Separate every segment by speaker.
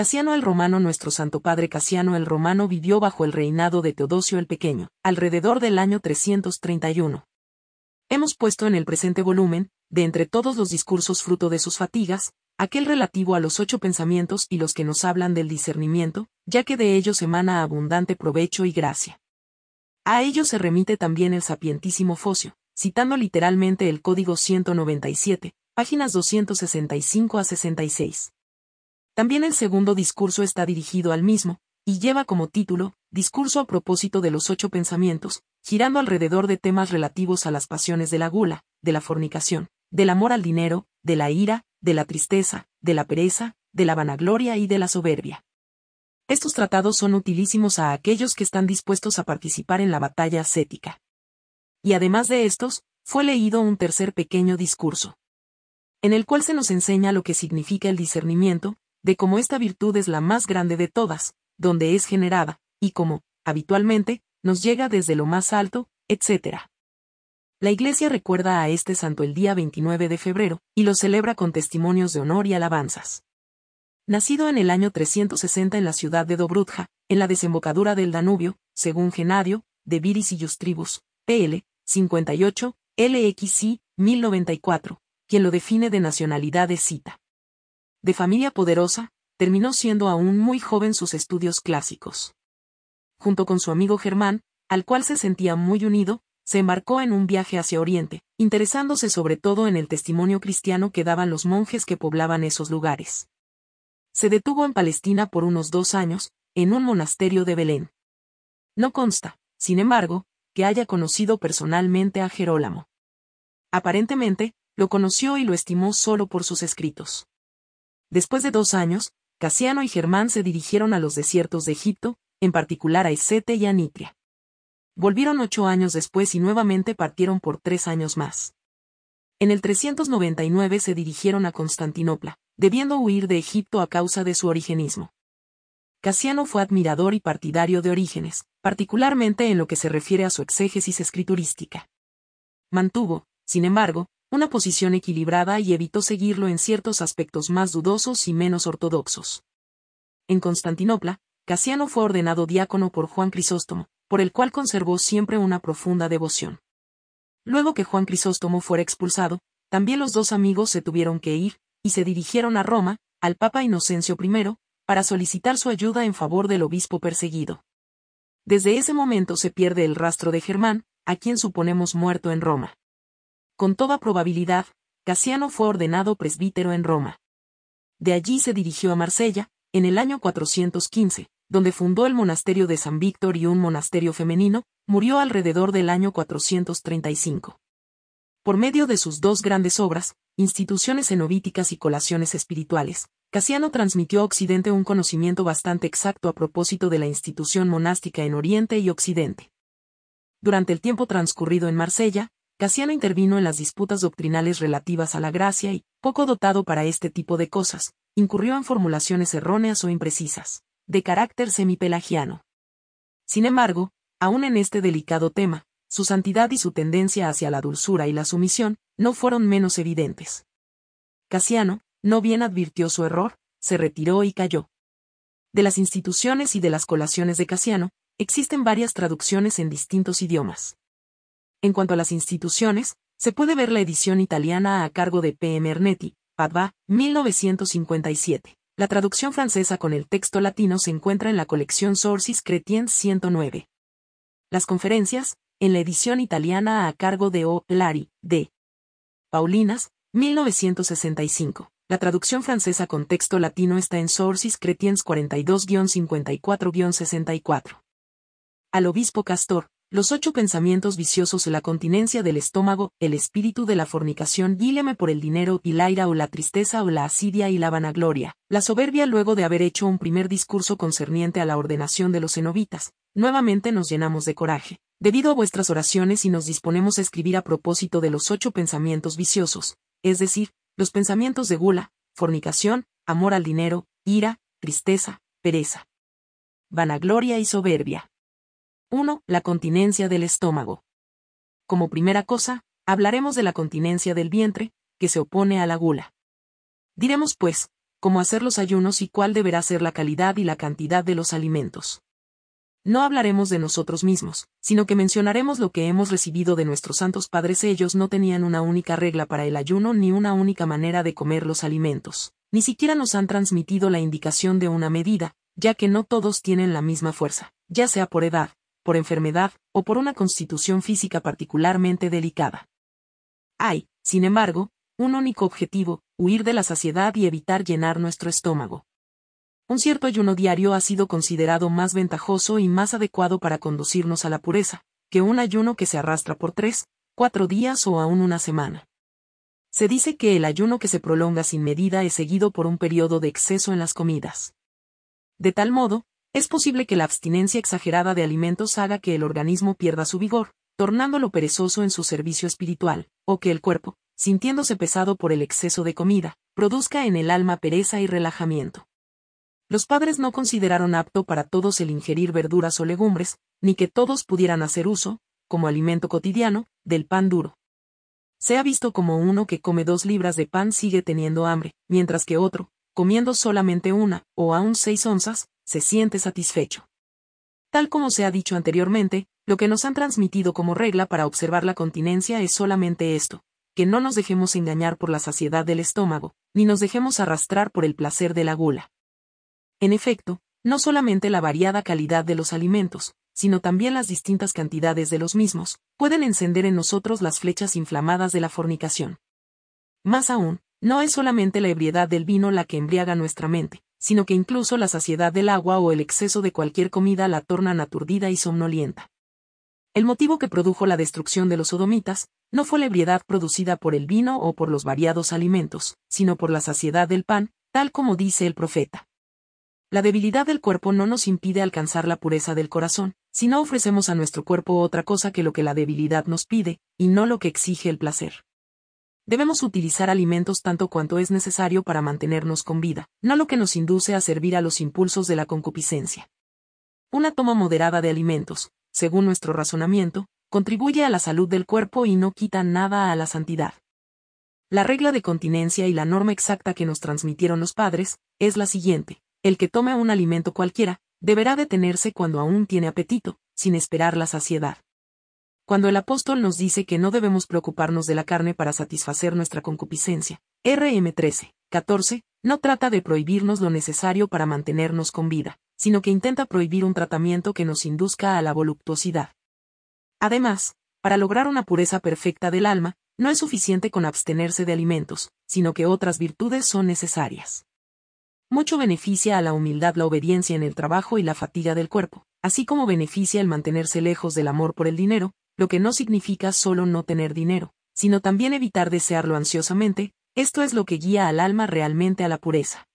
Speaker 1: Casiano el Romano Nuestro Santo Padre Casiano el Romano vivió bajo el reinado de Teodosio el Pequeño, alrededor del año 331. Hemos puesto en el presente volumen, de entre todos los discursos fruto de sus fatigas, aquel relativo a los ocho pensamientos y los que nos hablan del discernimiento, ya que de ellos emana abundante provecho y gracia. A ellos se remite también el sapientísimo Focio, citando literalmente el Código 197, páginas 265 a 66. También el segundo discurso está dirigido al mismo, y lleva como título, Discurso a propósito de los ocho pensamientos, girando alrededor de temas relativos a las pasiones de la gula, de la fornicación, del amor al dinero, de la ira, de la tristeza, de la pereza, de la vanagloria y de la soberbia. Estos tratados son utilísimos a aquellos que están dispuestos a participar en la batalla ascética. Y además de estos, fue leído un tercer pequeño discurso, en el cual se nos enseña lo que significa el discernimiento, de cómo esta virtud es la más grande de todas, donde es generada, y cómo, habitualmente, nos llega desde lo más alto, etc. La Iglesia recuerda a este santo el día 29 de febrero, y lo celebra con testimonios de honor y alabanzas. Nacido en el año 360 en la ciudad de Dobrutja, en la desembocadura del Danubio, según Genadio, de Viris y Justribus, PL, 58, LXI, 1094, quien lo define de nacionalidad cita. De familia poderosa, terminó siendo aún muy joven sus estudios clásicos. Junto con su amigo Germán, al cual se sentía muy unido, se embarcó en un viaje hacia Oriente, interesándose sobre todo en el testimonio cristiano que daban los monjes que poblaban esos lugares. Se detuvo en Palestina por unos dos años, en un monasterio de Belén. No consta, sin embargo, que haya conocido personalmente a Jerólamo. Aparentemente, lo conoció y lo estimó solo por sus escritos. Después de dos años, Casiano y Germán se dirigieron a los desiertos de Egipto, en particular a Esete y a Nitria. Volvieron ocho años después y nuevamente partieron por tres años más. En el 399 se dirigieron a Constantinopla, debiendo huir de Egipto a causa de su origenismo. Casiano fue admirador y partidario de Orígenes, particularmente en lo que se refiere a su exégesis escriturística. Mantuvo, sin embargo, una posición equilibrada y evitó seguirlo en ciertos aspectos más dudosos y menos ortodoxos. En Constantinopla, Casiano fue ordenado diácono por Juan Crisóstomo, por el cual conservó siempre una profunda devoción. Luego que Juan Crisóstomo fuera expulsado, también los dos amigos se tuvieron que ir, y se dirigieron a Roma, al Papa Inocencio I, para solicitar su ayuda en favor del obispo perseguido. Desde ese momento se pierde el rastro de Germán, a quien suponemos muerto en Roma. Con toda probabilidad, Casiano fue ordenado presbítero en Roma. De allí se dirigió a Marsella, en el año 415, donde fundó el monasterio de San Víctor y un monasterio femenino, murió alrededor del año 435. Por medio de sus dos grandes obras, instituciones cenobíticas y colaciones espirituales, Casiano transmitió a Occidente un conocimiento bastante exacto a propósito de la institución monástica en Oriente y Occidente. Durante el tiempo transcurrido en Marsella, Casiano intervino en las disputas doctrinales relativas a la gracia y, poco dotado para este tipo de cosas, incurrió en formulaciones erróneas o imprecisas, de carácter semipelagiano. Sin embargo, aún en este delicado tema, su santidad y su tendencia hacia la dulzura y la sumisión no fueron menos evidentes. Casiano, no bien advirtió su error, se retiró y cayó. De las instituciones y de las colaciones de Casiano, existen varias traducciones en distintos idiomas. En cuanto a las instituciones, se puede ver la edición italiana a cargo de P. Mernetti, Ernetti, 1957. La traducción francesa con el texto latino se encuentra en la colección Sources Cretiens 109. Las conferencias, en la edición italiana a cargo de O. Lari, D. Paulinas, 1965. La traducción francesa con texto latino está en Sources Cretiens 42-54-64. Al obispo Castor, los ocho pensamientos viciosos la continencia del estómago, el espíritu de la fornicación guíleme por el dinero y la ira o la tristeza o la asidia y la vanagloria, la soberbia luego de haber hecho un primer discurso concerniente a la ordenación de los cenobitas, nuevamente nos llenamos de coraje. Debido a vuestras oraciones y nos disponemos a escribir a propósito de los ocho pensamientos viciosos, es decir, los pensamientos de gula, fornicación, amor al dinero, ira, tristeza, pereza, vanagloria y soberbia. 1. La continencia del estómago. Como primera cosa, hablaremos de la continencia del vientre, que se opone a la gula. Diremos, pues, cómo hacer los ayunos y cuál deberá ser la calidad y la cantidad de los alimentos. No hablaremos de nosotros mismos, sino que mencionaremos lo que hemos recibido de nuestros santos padres. Ellos no tenían una única regla para el ayuno ni una única manera de comer los alimentos. Ni siquiera nos han transmitido la indicación de una medida, ya que no todos tienen la misma fuerza, ya sea por edad, por enfermedad o por una constitución física particularmente delicada. Hay, sin embargo, un único objetivo, huir de la saciedad y evitar llenar nuestro estómago. Un cierto ayuno diario ha sido considerado más ventajoso y más adecuado para conducirnos a la pureza, que un ayuno que se arrastra por tres, cuatro días o aún una semana. Se dice que el ayuno que se prolonga sin medida es seguido por un periodo de exceso en las comidas. De tal modo, es posible que la abstinencia exagerada de alimentos haga que el organismo pierda su vigor, tornándolo perezoso en su servicio espiritual, o que el cuerpo, sintiéndose pesado por el exceso de comida, produzca en el alma pereza y relajamiento. Los padres no consideraron apto para todos el ingerir verduras o legumbres, ni que todos pudieran hacer uso, como alimento cotidiano, del pan duro. Se ha visto como uno que come dos libras de pan sigue teniendo hambre, mientras que otro, comiendo solamente una, o aún seis onzas, se siente satisfecho. Tal como se ha dicho anteriormente, lo que nos han transmitido como regla para observar la continencia es solamente esto, que no nos dejemos engañar por la saciedad del estómago, ni nos dejemos arrastrar por el placer de la gula. En efecto, no solamente la variada calidad de los alimentos, sino también las distintas cantidades de los mismos, pueden encender en nosotros las flechas inflamadas de la fornicación. Más aún, no es solamente la ebriedad del vino la que embriaga nuestra mente, sino que incluso la saciedad del agua o el exceso de cualquier comida la tornan aturdida y somnolienta. El motivo que produjo la destrucción de los sodomitas, no fue la ebriedad producida por el vino o por los variados alimentos, sino por la saciedad del pan, tal como dice el profeta. La debilidad del cuerpo no nos impide alcanzar la pureza del corazón, si no ofrecemos a nuestro cuerpo otra cosa que lo que la debilidad nos pide, y no lo que exige el placer. Debemos utilizar alimentos tanto cuanto es necesario para mantenernos con vida, no lo que nos induce a servir a los impulsos de la concupiscencia. Una toma moderada de alimentos, según nuestro razonamiento, contribuye a la salud del cuerpo y no quita nada a la santidad. La regla de continencia y la norma exacta que nos transmitieron los padres, es la siguiente, el que tome un alimento cualquiera, deberá detenerse cuando aún tiene apetito, sin esperar la saciedad cuando el apóstol nos dice que no debemos preocuparnos de la carne para satisfacer nuestra concupiscencia. RM 13, 14, no trata de prohibirnos lo necesario para mantenernos con vida, sino que intenta prohibir un tratamiento que nos induzca a la voluptuosidad. Además, para lograr una pureza perfecta del alma, no es suficiente con abstenerse de alimentos, sino que otras virtudes son necesarias. Mucho beneficia a la humildad la obediencia en el trabajo y la fatiga del cuerpo, así como beneficia el mantenerse lejos del amor por el dinero, lo que no significa solo no tener dinero, sino también evitar desearlo ansiosamente, esto es lo que guía al alma realmente a la pureza.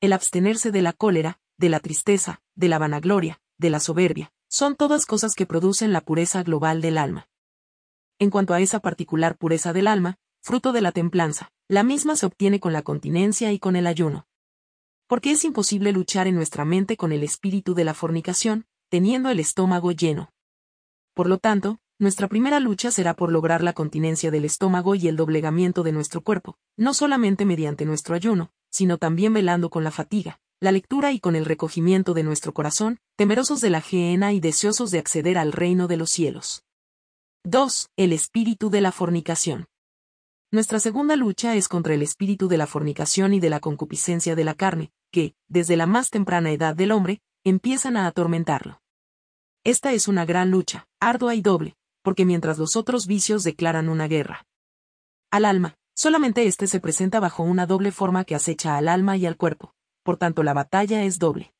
Speaker 1: El abstenerse de la cólera, de la tristeza, de la vanagloria, de la soberbia, son todas cosas que producen la pureza global del alma. En cuanto a esa particular pureza del alma, fruto de la templanza, la misma se obtiene con la continencia y con el ayuno. Porque es imposible luchar en nuestra mente con el espíritu de la fornicación, teniendo el estómago lleno. Por lo tanto, nuestra primera lucha será por lograr la continencia del estómago y el doblegamiento de nuestro cuerpo, no solamente mediante nuestro ayuno, sino también velando con la fatiga, la lectura y con el recogimiento de nuestro corazón, temerosos de la gena y deseosos de acceder al reino de los cielos. 2. El espíritu de la fornicación. Nuestra segunda lucha es contra el espíritu de la fornicación y de la concupiscencia de la carne, que, desde la más temprana edad del hombre, empiezan a atormentarlo. Esta es una gran lucha, ardua y doble, porque mientras los otros vicios declaran una guerra al alma, solamente éste se presenta bajo una doble forma que acecha al alma y al cuerpo, por tanto la batalla es doble.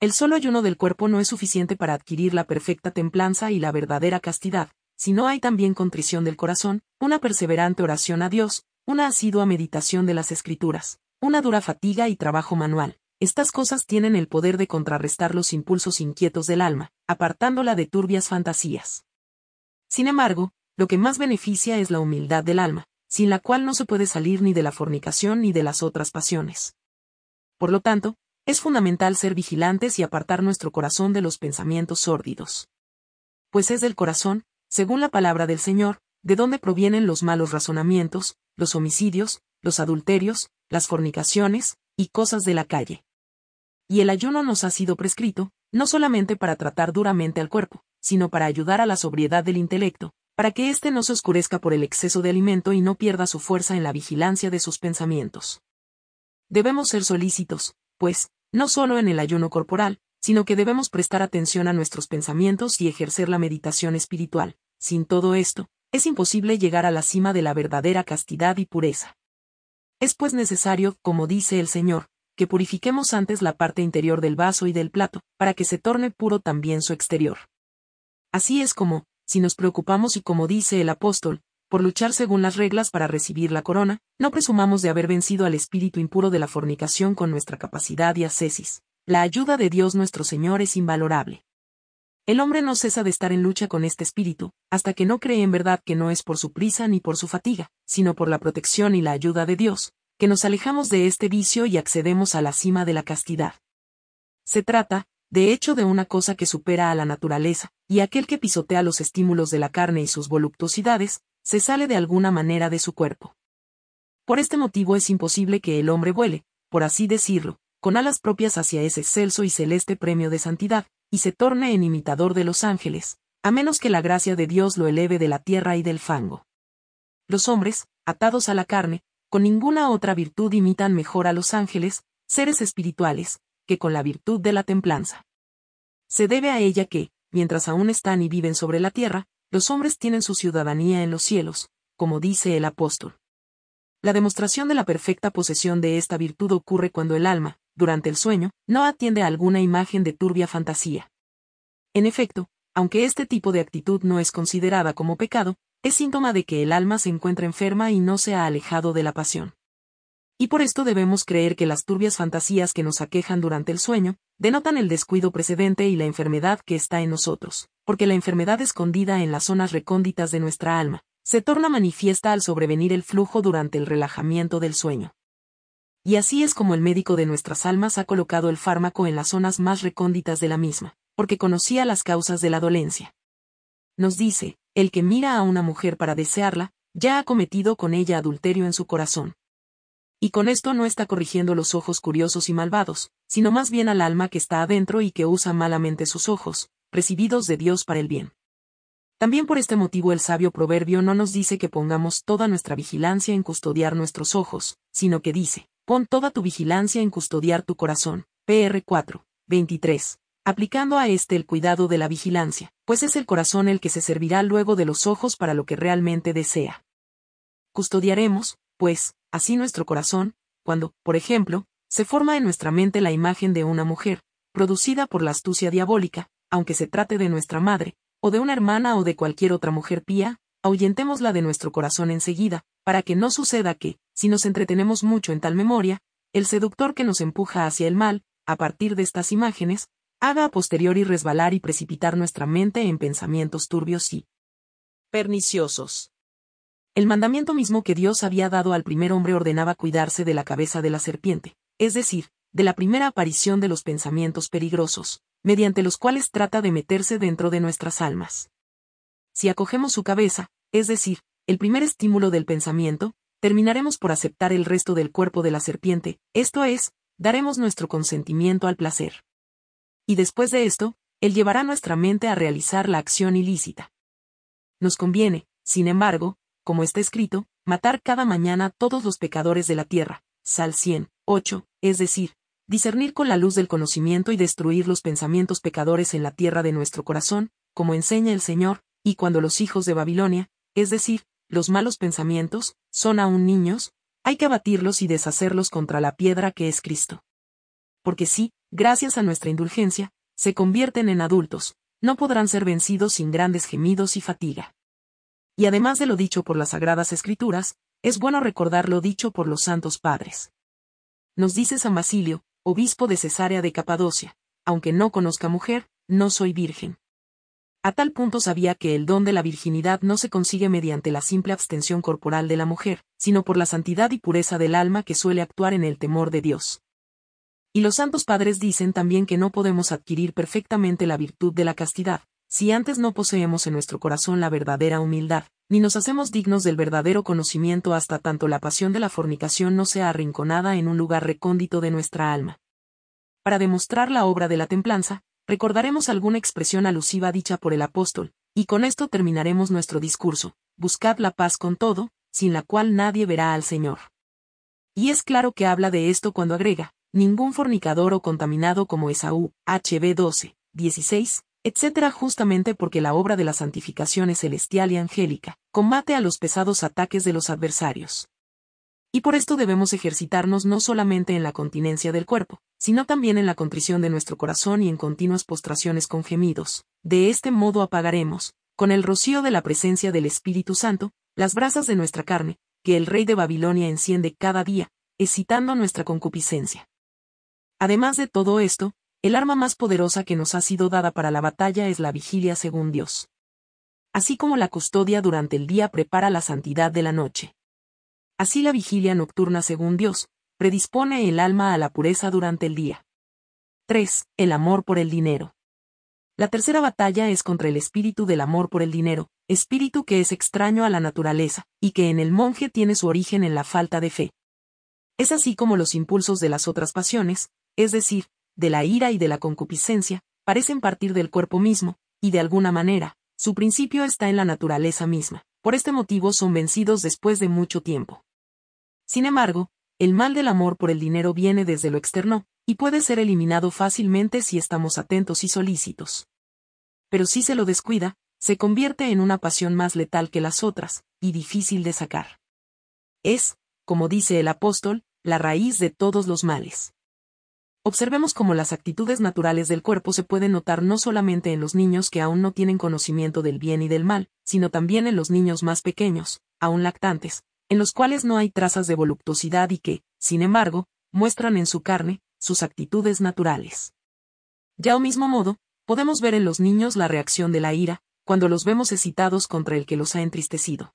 Speaker 1: El solo ayuno del cuerpo no es suficiente para adquirir la perfecta templanza y la verdadera castidad, si no hay también contrición del corazón, una perseverante oración a Dios, una asidua meditación de las escrituras, una dura fatiga y trabajo manual. Estas cosas tienen el poder de contrarrestar los impulsos inquietos del alma, apartándola de turbias fantasías. Sin embargo, lo que más beneficia es la humildad del alma, sin la cual no se puede salir ni de la fornicación ni de las otras pasiones. Por lo tanto, es fundamental ser vigilantes y apartar nuestro corazón de los pensamientos sórdidos. Pues es del corazón, según la palabra del Señor, de donde provienen los malos razonamientos, los homicidios, los adulterios, las fornicaciones, y cosas de la calle. Y el ayuno nos ha sido prescrito, no solamente para tratar duramente al cuerpo, sino para ayudar a la sobriedad del intelecto, para que éste no se oscurezca por el exceso de alimento y no pierda su fuerza en la vigilancia de sus pensamientos. Debemos ser solícitos, pues, no solo en el ayuno corporal, sino que debemos prestar atención a nuestros pensamientos y ejercer la meditación espiritual. Sin todo esto, es imposible llegar a la cima de la verdadera castidad y pureza. Es pues necesario, como dice el Señor, que purifiquemos antes la parte interior del vaso y del plato, para que se torne puro también su exterior. Así es como, si nos preocupamos y como dice el apóstol, por luchar según las reglas para recibir la corona, no presumamos de haber vencido al espíritu impuro de la fornicación con nuestra capacidad y ascesis. La ayuda de Dios nuestro Señor es invalorable. El hombre no cesa de estar en lucha con este espíritu, hasta que no cree en verdad que no es por su prisa ni por su fatiga, sino por la protección y la ayuda de Dios, que nos alejamos de este vicio y accedemos a la cima de la castidad. Se trata, de hecho de una cosa que supera a la naturaleza, y aquel que pisotea los estímulos de la carne y sus voluptuosidades, se sale de alguna manera de su cuerpo. Por este motivo es imposible que el hombre vuele, por así decirlo, con alas propias hacia ese excelso y celeste premio de santidad, y se torne en imitador de los ángeles, a menos que la gracia de Dios lo eleve de la tierra y del fango. Los hombres, atados a la carne, con ninguna otra virtud imitan mejor a los ángeles, seres espirituales, que con la virtud de la templanza. Se debe a ella que, mientras aún están y viven sobre la tierra, los hombres tienen su ciudadanía en los cielos, como dice el apóstol. La demostración de la perfecta posesión de esta virtud ocurre cuando el alma, durante el sueño, no atiende a alguna imagen de turbia fantasía. En efecto, aunque este tipo de actitud no es considerada como pecado, es síntoma de que el alma se encuentra enferma y no se ha alejado de la pasión y por esto debemos creer que las turbias fantasías que nos aquejan durante el sueño, denotan el descuido precedente y la enfermedad que está en nosotros, porque la enfermedad escondida en las zonas recónditas de nuestra alma, se torna manifiesta al sobrevenir el flujo durante el relajamiento del sueño. Y así es como el médico de nuestras almas ha colocado el fármaco en las zonas más recónditas de la misma, porque conocía las causas de la dolencia. Nos dice, el que mira a una mujer para desearla, ya ha cometido con ella adulterio en su corazón, y con esto no está corrigiendo los ojos curiosos y malvados, sino más bien al alma que está adentro y que usa malamente sus ojos, recibidos de Dios para el bien. También por este motivo el sabio proverbio no nos dice que pongamos toda nuestra vigilancia en custodiar nuestros ojos, sino que dice, pon toda tu vigilancia en custodiar tu corazón. PR 4, 23. Aplicando a este el cuidado de la vigilancia, pues es el corazón el que se servirá luego de los ojos para lo que realmente desea. Custodiaremos, pues, así nuestro corazón, cuando, por ejemplo, se forma en nuestra mente la imagen de una mujer, producida por la astucia diabólica, aunque se trate de nuestra madre, o de una hermana o de cualquier otra mujer pía, ahuyentémosla de nuestro corazón enseguida, para que no suceda que, si nos entretenemos mucho en tal memoria, el seductor que nos empuja hacia el mal, a partir de estas imágenes, haga a posteriori resbalar y precipitar nuestra mente en pensamientos turbios y perniciosos. El mandamiento mismo que Dios había dado al primer hombre ordenaba cuidarse de la cabeza de la serpiente, es decir, de la primera aparición de los pensamientos peligrosos, mediante los cuales trata de meterse dentro de nuestras almas. Si acogemos su cabeza, es decir, el primer estímulo del pensamiento, terminaremos por aceptar el resto del cuerpo de la serpiente, esto es, daremos nuestro consentimiento al placer. Y después de esto, él llevará nuestra mente a realizar la acción ilícita. Nos conviene, sin embargo, como está escrito, matar cada mañana todos los pecadores de la tierra. Sal 100, 8, es decir, discernir con la luz del conocimiento y destruir los pensamientos pecadores en la tierra de nuestro corazón, como enseña el Señor, y cuando los hijos de Babilonia, es decir, los malos pensamientos, son aún niños, hay que abatirlos y deshacerlos contra la piedra que es Cristo. Porque si, gracias a nuestra indulgencia, se convierten en adultos, no podrán ser vencidos sin grandes gemidos y fatiga y además de lo dicho por las Sagradas Escrituras, es bueno recordar lo dicho por los Santos Padres. Nos dice San Basilio, obispo de Cesarea de Capadocia, aunque no conozca mujer, no soy virgen. A tal punto sabía que el don de la virginidad no se consigue mediante la simple abstención corporal de la mujer, sino por la santidad y pureza del alma que suele actuar en el temor de Dios. Y los santos padres dicen también que no podemos adquirir perfectamente la virtud de la castidad, si antes no poseemos en nuestro corazón la verdadera humildad, ni nos hacemos dignos del verdadero conocimiento hasta tanto la pasión de la fornicación no sea arrinconada en un lugar recóndito de nuestra alma. Para demostrar la obra de la templanza, recordaremos alguna expresión alusiva dicha por el apóstol, y con esto terminaremos nuestro discurso, buscad la paz con todo, sin la cual nadie verá al Señor. Y es claro que habla de esto cuando agrega, ningún fornicador o contaminado como Esaú, HB 12, 16, Etcétera, justamente porque la obra de la santificación es celestial y angélica, combate a los pesados ataques de los adversarios. Y por esto debemos ejercitarnos no solamente en la continencia del cuerpo, sino también en la contrición de nuestro corazón y en continuas postraciones con gemidos. De este modo apagaremos, con el rocío de la presencia del Espíritu Santo, las brasas de nuestra carne, que el rey de Babilonia enciende cada día, excitando nuestra concupiscencia. Además de todo esto, el arma más poderosa que nos ha sido dada para la batalla es la vigilia según Dios. Así como la custodia durante el día prepara la santidad de la noche. Así la vigilia nocturna según Dios, predispone el alma a la pureza durante el día. 3. El amor por el dinero. La tercera batalla es contra el espíritu del amor por el dinero, espíritu que es extraño a la naturaleza, y que en el monje tiene su origen en la falta de fe. Es así como los impulsos de las otras pasiones, es decir, de la ira y de la concupiscencia, parecen partir del cuerpo mismo, y de alguna manera, su principio está en la naturaleza misma. Por este motivo son vencidos después de mucho tiempo. Sin embargo, el mal del amor por el dinero viene desde lo externo, y puede ser eliminado fácilmente si estamos atentos y solícitos. Pero si se lo descuida, se convierte en una pasión más letal que las otras, y difícil de sacar. Es, como dice el apóstol, la raíz de todos los males. Observemos cómo las actitudes naturales del cuerpo se pueden notar no solamente en los niños que aún no tienen conocimiento del bien y del mal, sino también en los niños más pequeños, aún lactantes, en los cuales no hay trazas de voluptuosidad y que, sin embargo, muestran en su carne, sus actitudes naturales. Ya al mismo modo, podemos ver en los niños la reacción de la ira, cuando los vemos excitados contra el que los ha entristecido.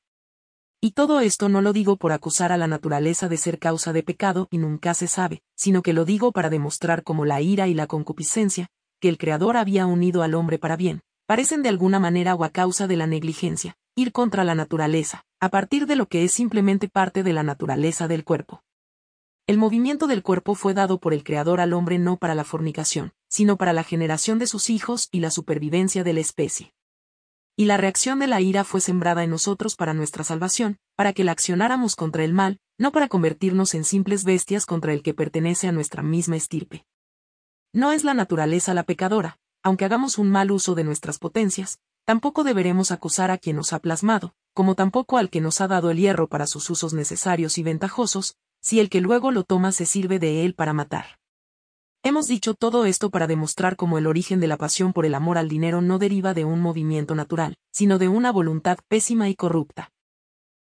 Speaker 1: Y todo esto no lo digo por acusar a la naturaleza de ser causa de pecado y nunca se sabe, sino que lo digo para demostrar cómo la ira y la concupiscencia, que el Creador había unido al hombre para bien, parecen de alguna manera o a causa de la negligencia, ir contra la naturaleza, a partir de lo que es simplemente parte de la naturaleza del cuerpo. El movimiento del cuerpo fue dado por el Creador al hombre no para la fornicación, sino para la generación de sus hijos y la supervivencia de la especie. Y la reacción de la ira fue sembrada en nosotros para nuestra salvación, para que la accionáramos contra el mal, no para convertirnos en simples bestias contra el que pertenece a nuestra misma estirpe. No es la naturaleza la pecadora, aunque hagamos un mal uso de nuestras potencias, tampoco deberemos acusar a quien nos ha plasmado, como tampoco al que nos ha dado el hierro para sus usos necesarios y ventajosos, si el que luego lo toma se sirve de él para matar. Hemos dicho todo esto para demostrar cómo el origen de la pasión por el amor al dinero no deriva de un movimiento natural, sino de una voluntad pésima y corrupta.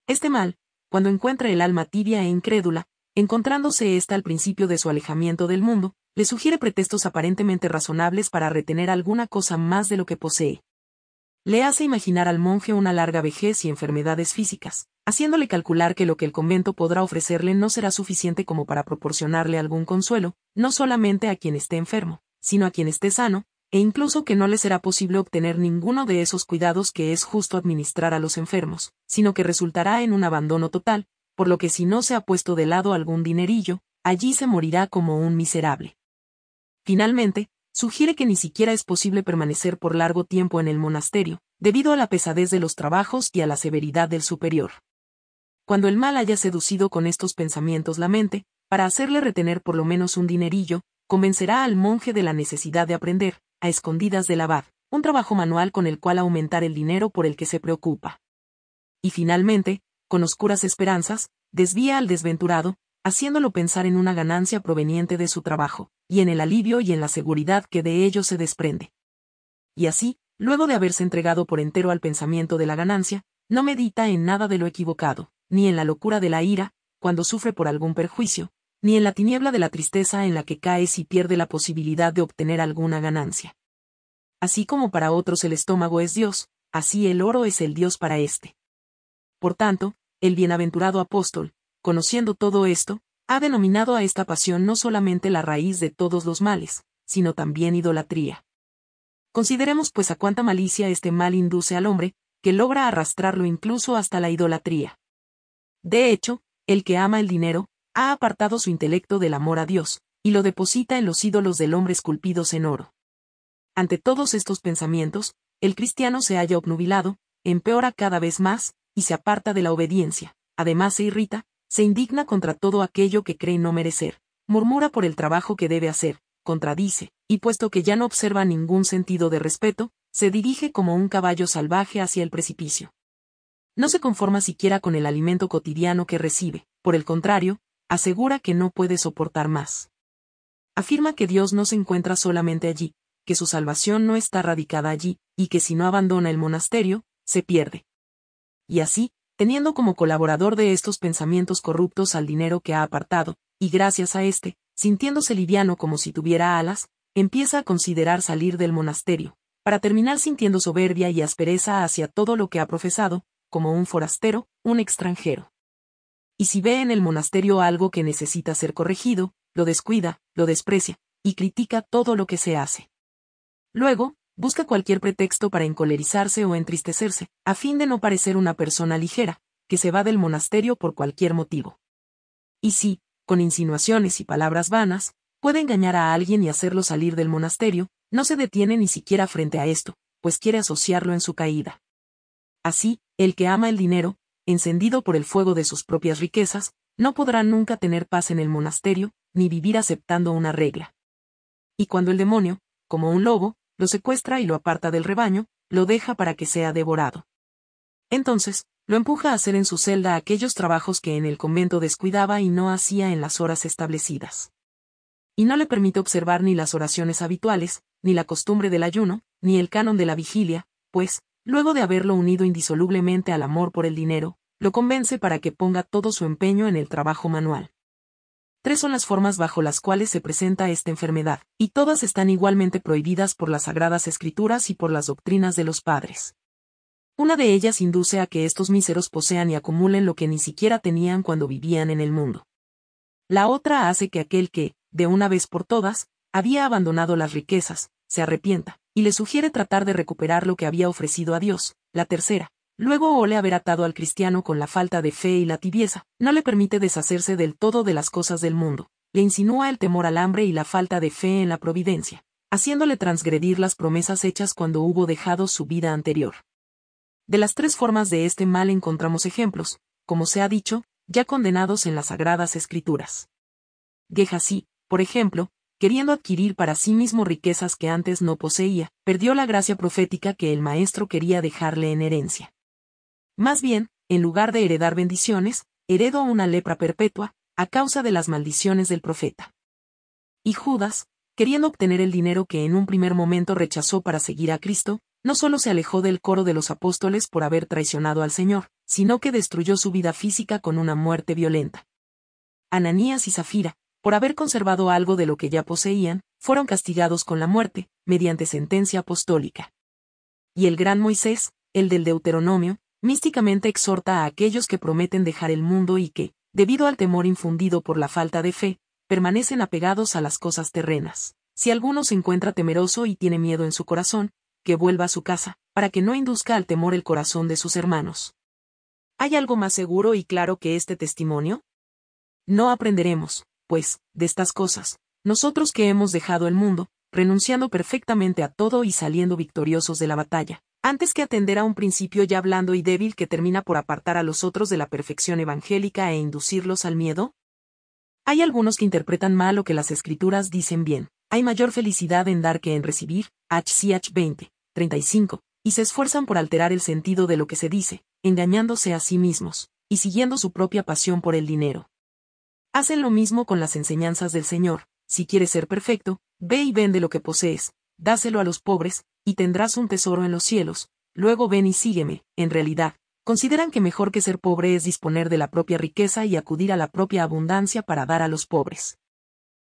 Speaker 1: Este mal, cuando encuentra el alma tibia e incrédula, encontrándose ésta al principio de su alejamiento del mundo, le sugiere pretextos aparentemente razonables para retener alguna cosa más de lo que posee le hace imaginar al monje una larga vejez y enfermedades físicas, haciéndole calcular que lo que el convento podrá ofrecerle no será suficiente como para proporcionarle algún consuelo, no solamente a quien esté enfermo, sino a quien esté sano, e incluso que no le será posible obtener ninguno de esos cuidados que es justo administrar a los enfermos, sino que resultará en un abandono total, por lo que si no se ha puesto de lado algún dinerillo, allí se morirá como un miserable. Finalmente, sugiere que ni siquiera es posible permanecer por largo tiempo en el monasterio, debido a la pesadez de los trabajos y a la severidad del superior. Cuando el mal haya seducido con estos pensamientos la mente, para hacerle retener por lo menos un dinerillo, convencerá al monje de la necesidad de aprender, a escondidas del abad, un trabajo manual con el cual aumentar el dinero por el que se preocupa. Y finalmente, con oscuras esperanzas, desvía al desventurado, haciéndolo pensar en una ganancia proveniente de su trabajo, y en el alivio y en la seguridad que de ello se desprende. Y así, luego de haberse entregado por entero al pensamiento de la ganancia, no medita en nada de lo equivocado, ni en la locura de la ira, cuando sufre por algún perjuicio, ni en la tiniebla de la tristeza en la que cae si pierde la posibilidad de obtener alguna ganancia. Así como para otros el estómago es Dios, así el oro es el Dios para éste. Por tanto, el bienaventurado apóstol, conociendo todo esto, ha denominado a esta pasión no solamente la raíz de todos los males, sino también idolatría. Consideremos pues a cuánta malicia este mal induce al hombre, que logra arrastrarlo incluso hasta la idolatría. De hecho, el que ama el dinero, ha apartado su intelecto del amor a Dios, y lo deposita en los ídolos del hombre esculpidos en oro. Ante todos estos pensamientos, el cristiano se halla obnubilado, empeora cada vez más, y se aparta de la obediencia, además se irrita, se indigna contra todo aquello que cree no merecer, murmura por el trabajo que debe hacer, contradice, y puesto que ya no observa ningún sentido de respeto, se dirige como un caballo salvaje hacia el precipicio. No se conforma siquiera con el alimento cotidiano que recibe, por el contrario, asegura que no puede soportar más. Afirma que Dios no se encuentra solamente allí, que su salvación no está radicada allí, y que si no abandona el monasterio, se pierde. Y así, teniendo como colaborador de estos pensamientos corruptos al dinero que ha apartado, y gracias a este, sintiéndose liviano como si tuviera alas, empieza a considerar salir del monasterio, para terminar sintiendo soberbia y aspereza hacia todo lo que ha profesado, como un forastero, un extranjero. Y si ve en el monasterio algo que necesita ser corregido, lo descuida, lo desprecia, y critica todo lo que se hace. Luego, busca cualquier pretexto para encolerizarse o entristecerse, a fin de no parecer una persona ligera, que se va del monasterio por cualquier motivo. Y si, con insinuaciones y palabras vanas, puede engañar a alguien y hacerlo salir del monasterio, no se detiene ni siquiera frente a esto, pues quiere asociarlo en su caída. Así, el que ama el dinero, encendido por el fuego de sus propias riquezas, no podrá nunca tener paz en el monasterio, ni vivir aceptando una regla. Y cuando el demonio, como un lobo, lo secuestra y lo aparta del rebaño, lo deja para que sea devorado. Entonces, lo empuja a hacer en su celda aquellos trabajos que en el convento descuidaba y no hacía en las horas establecidas. Y no le permite observar ni las oraciones habituales, ni la costumbre del ayuno, ni el canon de la vigilia, pues, luego de haberlo unido indisolublemente al amor por el dinero, lo convence para que ponga todo su empeño en el trabajo manual. Tres son las formas bajo las cuales se presenta esta enfermedad, y todas están igualmente prohibidas por las sagradas escrituras y por las doctrinas de los padres. Una de ellas induce a que estos míseros posean y acumulen lo que ni siquiera tenían cuando vivían en el mundo. La otra hace que aquel que, de una vez por todas, había abandonado las riquezas, se arrepienta, y le sugiere tratar de recuperar lo que había ofrecido a Dios. La tercera, Luego Ole haber atado al cristiano con la falta de fe y la tibieza, no le permite deshacerse del todo de las cosas del mundo, le insinúa el temor al hambre y la falta de fe en la providencia, haciéndole transgredir las promesas hechas cuando hubo dejado su vida anterior. De las tres formas de este mal encontramos ejemplos, como se ha dicho, ya condenados en las sagradas escrituras. Gehazi, por ejemplo, queriendo adquirir para sí mismo riquezas que antes no poseía, perdió la gracia profética que el maestro quería dejarle en herencia. Más bien, en lugar de heredar bendiciones, heredó una lepra perpetua, a causa de las maldiciones del profeta. Y Judas, queriendo obtener el dinero que en un primer momento rechazó para seguir a Cristo, no solo se alejó del coro de los apóstoles por haber traicionado al Señor, sino que destruyó su vida física con una muerte violenta. Ananías y Zafira, por haber conservado algo de lo que ya poseían, fueron castigados con la muerte, mediante sentencia apostólica. Y el gran Moisés, el del Deuteronomio, místicamente exhorta a aquellos que prometen dejar el mundo y que, debido al temor infundido por la falta de fe, permanecen apegados a las cosas terrenas. Si alguno se encuentra temeroso y tiene miedo en su corazón, que vuelva a su casa, para que no induzca al temor el corazón de sus hermanos. ¿Hay algo más seguro y claro que este testimonio? No aprenderemos, pues, de estas cosas, nosotros que hemos dejado el mundo, renunciando perfectamente a todo y saliendo victoriosos de la batalla, antes que atender a un principio ya blando y débil que termina por apartar a los otros de la perfección evangélica e inducirlos al miedo? Hay algunos que interpretan mal lo que las escrituras dicen bien. Hay mayor felicidad en dar que en recibir, HCH 20, 35, y se esfuerzan por alterar el sentido de lo que se dice, engañándose a sí mismos, y siguiendo su propia pasión por el dinero. Hacen lo mismo con las enseñanzas del Señor, si quieres ser perfecto, ve y vende lo que posees, dáselo a los pobres, y tendrás un tesoro en los cielos, luego ven y sígueme, en realidad, consideran que mejor que ser pobre es disponer de la propia riqueza y acudir a la propia abundancia para dar a los pobres.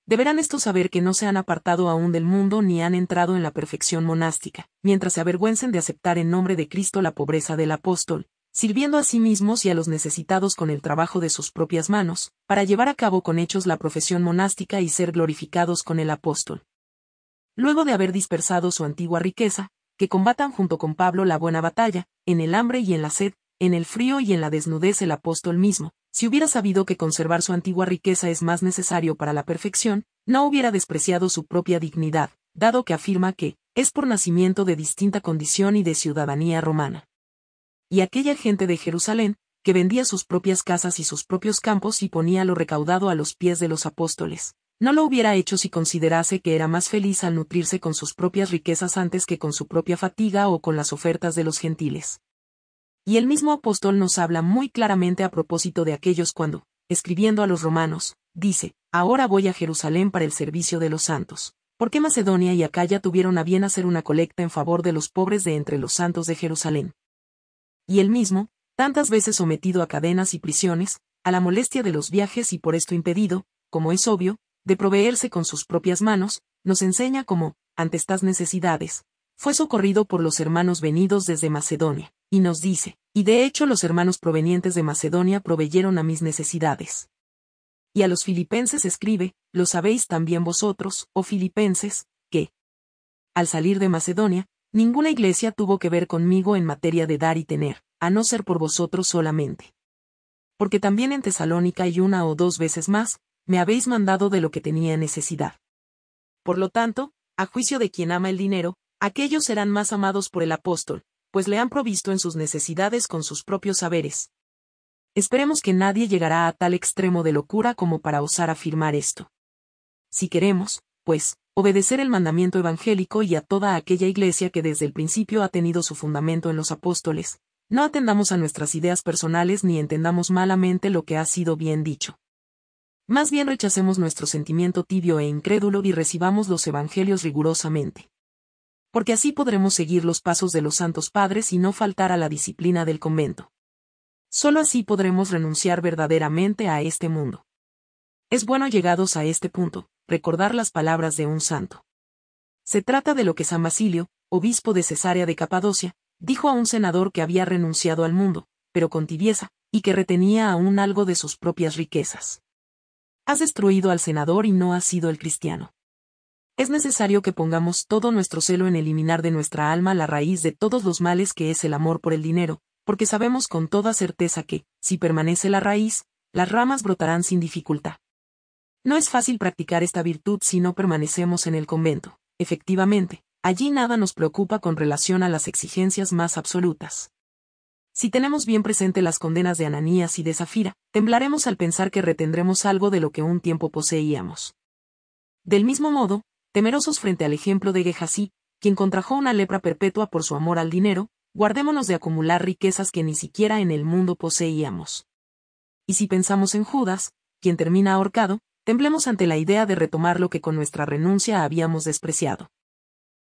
Speaker 1: Deberán estos saber que no se han apartado aún del mundo ni han entrado en la perfección monástica, mientras se avergüencen de aceptar en nombre de Cristo la pobreza del apóstol, sirviendo a sí mismos y a los necesitados con el trabajo de sus propias manos, para llevar a cabo con hechos la profesión monástica y ser glorificados con el apóstol. Luego de haber dispersado su antigua riqueza, que combatan junto con Pablo la buena batalla, en el hambre y en la sed, en el frío y en la desnudez el apóstol mismo, si hubiera sabido que conservar su antigua riqueza es más necesario para la perfección, no hubiera despreciado su propia dignidad, dado que afirma que, es por nacimiento de distinta condición y de ciudadanía romana. Y aquella gente de Jerusalén, que vendía sus propias casas y sus propios campos y ponía lo recaudado a los pies de los apóstoles, no lo hubiera hecho si considerase que era más feliz al nutrirse con sus propias riquezas antes que con su propia fatiga o con las ofertas de los gentiles. Y el mismo apóstol nos habla muy claramente a propósito de aquellos cuando, escribiendo a los romanos, dice, Ahora voy a Jerusalén para el servicio de los santos. porque Macedonia y Acaya tuvieron a bien hacer una colecta en favor de los pobres de entre los santos de Jerusalén? Y él mismo, tantas veces sometido a cadenas y prisiones, a la molestia de los viajes y por esto impedido, como es obvio, de proveerse con sus propias manos, nos enseña cómo, ante estas necesidades, fue socorrido por los hermanos venidos desde Macedonia, y nos dice, y de hecho los hermanos provenientes de Macedonia proveyeron a mis necesidades. Y a los filipenses escribe, lo sabéis también vosotros, oh filipenses, que, al salir de Macedonia, ninguna iglesia tuvo que ver conmigo en materia de dar y tener, a no ser por vosotros solamente. Porque también en Tesalónica y una o dos veces más, me habéis mandado de lo que tenía necesidad. Por lo tanto, a juicio de quien ama el dinero, aquellos serán más amados por el apóstol, pues le han provisto en sus necesidades con sus propios saberes. Esperemos que nadie llegará a tal extremo de locura como para osar afirmar esto. Si queremos, pues, obedecer el mandamiento evangélico y a toda aquella iglesia que desde el principio ha tenido su fundamento en los apóstoles, no atendamos a nuestras ideas personales ni entendamos malamente lo que ha sido bien dicho. Más bien rechacemos nuestro sentimiento tibio e incrédulo y recibamos los evangelios rigurosamente. Porque así podremos seguir los pasos de los santos padres y no faltar a la disciplina del convento. Solo así podremos renunciar verdaderamente a este mundo. Es bueno llegados a este punto, recordar las palabras de un santo. Se trata de lo que San Basilio, obispo de Cesarea de Capadocia, dijo a un senador que había renunciado al mundo, pero con tibieza, y que retenía aún algo de sus propias riquezas. Has destruido al senador y no has sido el cristiano. Es necesario que pongamos todo nuestro celo en eliminar de nuestra alma la raíz de todos los males que es el amor por el dinero, porque sabemos con toda certeza que, si permanece la raíz, las ramas brotarán sin dificultad. No es fácil practicar esta virtud si no permanecemos en el convento. Efectivamente, allí nada nos preocupa con relación a las exigencias más absolutas. Si tenemos bien presente las condenas de Ananías y de Zafira, temblaremos al pensar que retendremos algo de lo que un tiempo poseíamos. Del mismo modo, temerosos frente al ejemplo de Gejasí, quien contrajo una lepra perpetua por su amor al dinero, guardémonos de acumular riquezas que ni siquiera en el mundo poseíamos. Y si pensamos en Judas, quien termina ahorcado, temblemos ante la idea de retomar lo que con nuestra renuncia habíamos despreciado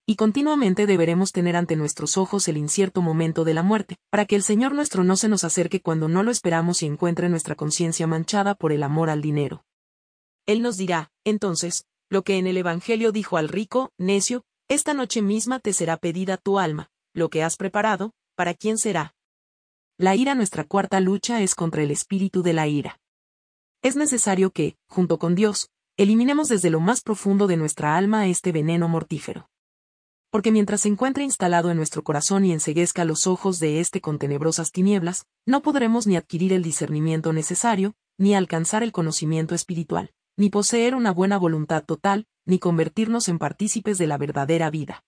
Speaker 1: y continuamente deberemos tener ante nuestros ojos el incierto momento de la muerte, para que el Señor nuestro no se nos acerque cuando no lo esperamos y encuentre nuestra conciencia manchada por el amor al dinero. Él nos dirá, entonces, lo que en el Evangelio dijo al rico, necio, esta noche misma te será pedida tu alma, lo que has preparado, ¿para quién será? La ira nuestra cuarta lucha es contra el espíritu de la ira. Es necesario que, junto con Dios, eliminemos desde lo más profundo de nuestra alma este veneno mortífero porque mientras se encuentre instalado en nuestro corazón y enseguezca los ojos de éste con tenebrosas tinieblas, no podremos ni adquirir el discernimiento necesario, ni alcanzar el conocimiento espiritual, ni poseer una buena voluntad total, ni convertirnos en partícipes de la verdadera vida.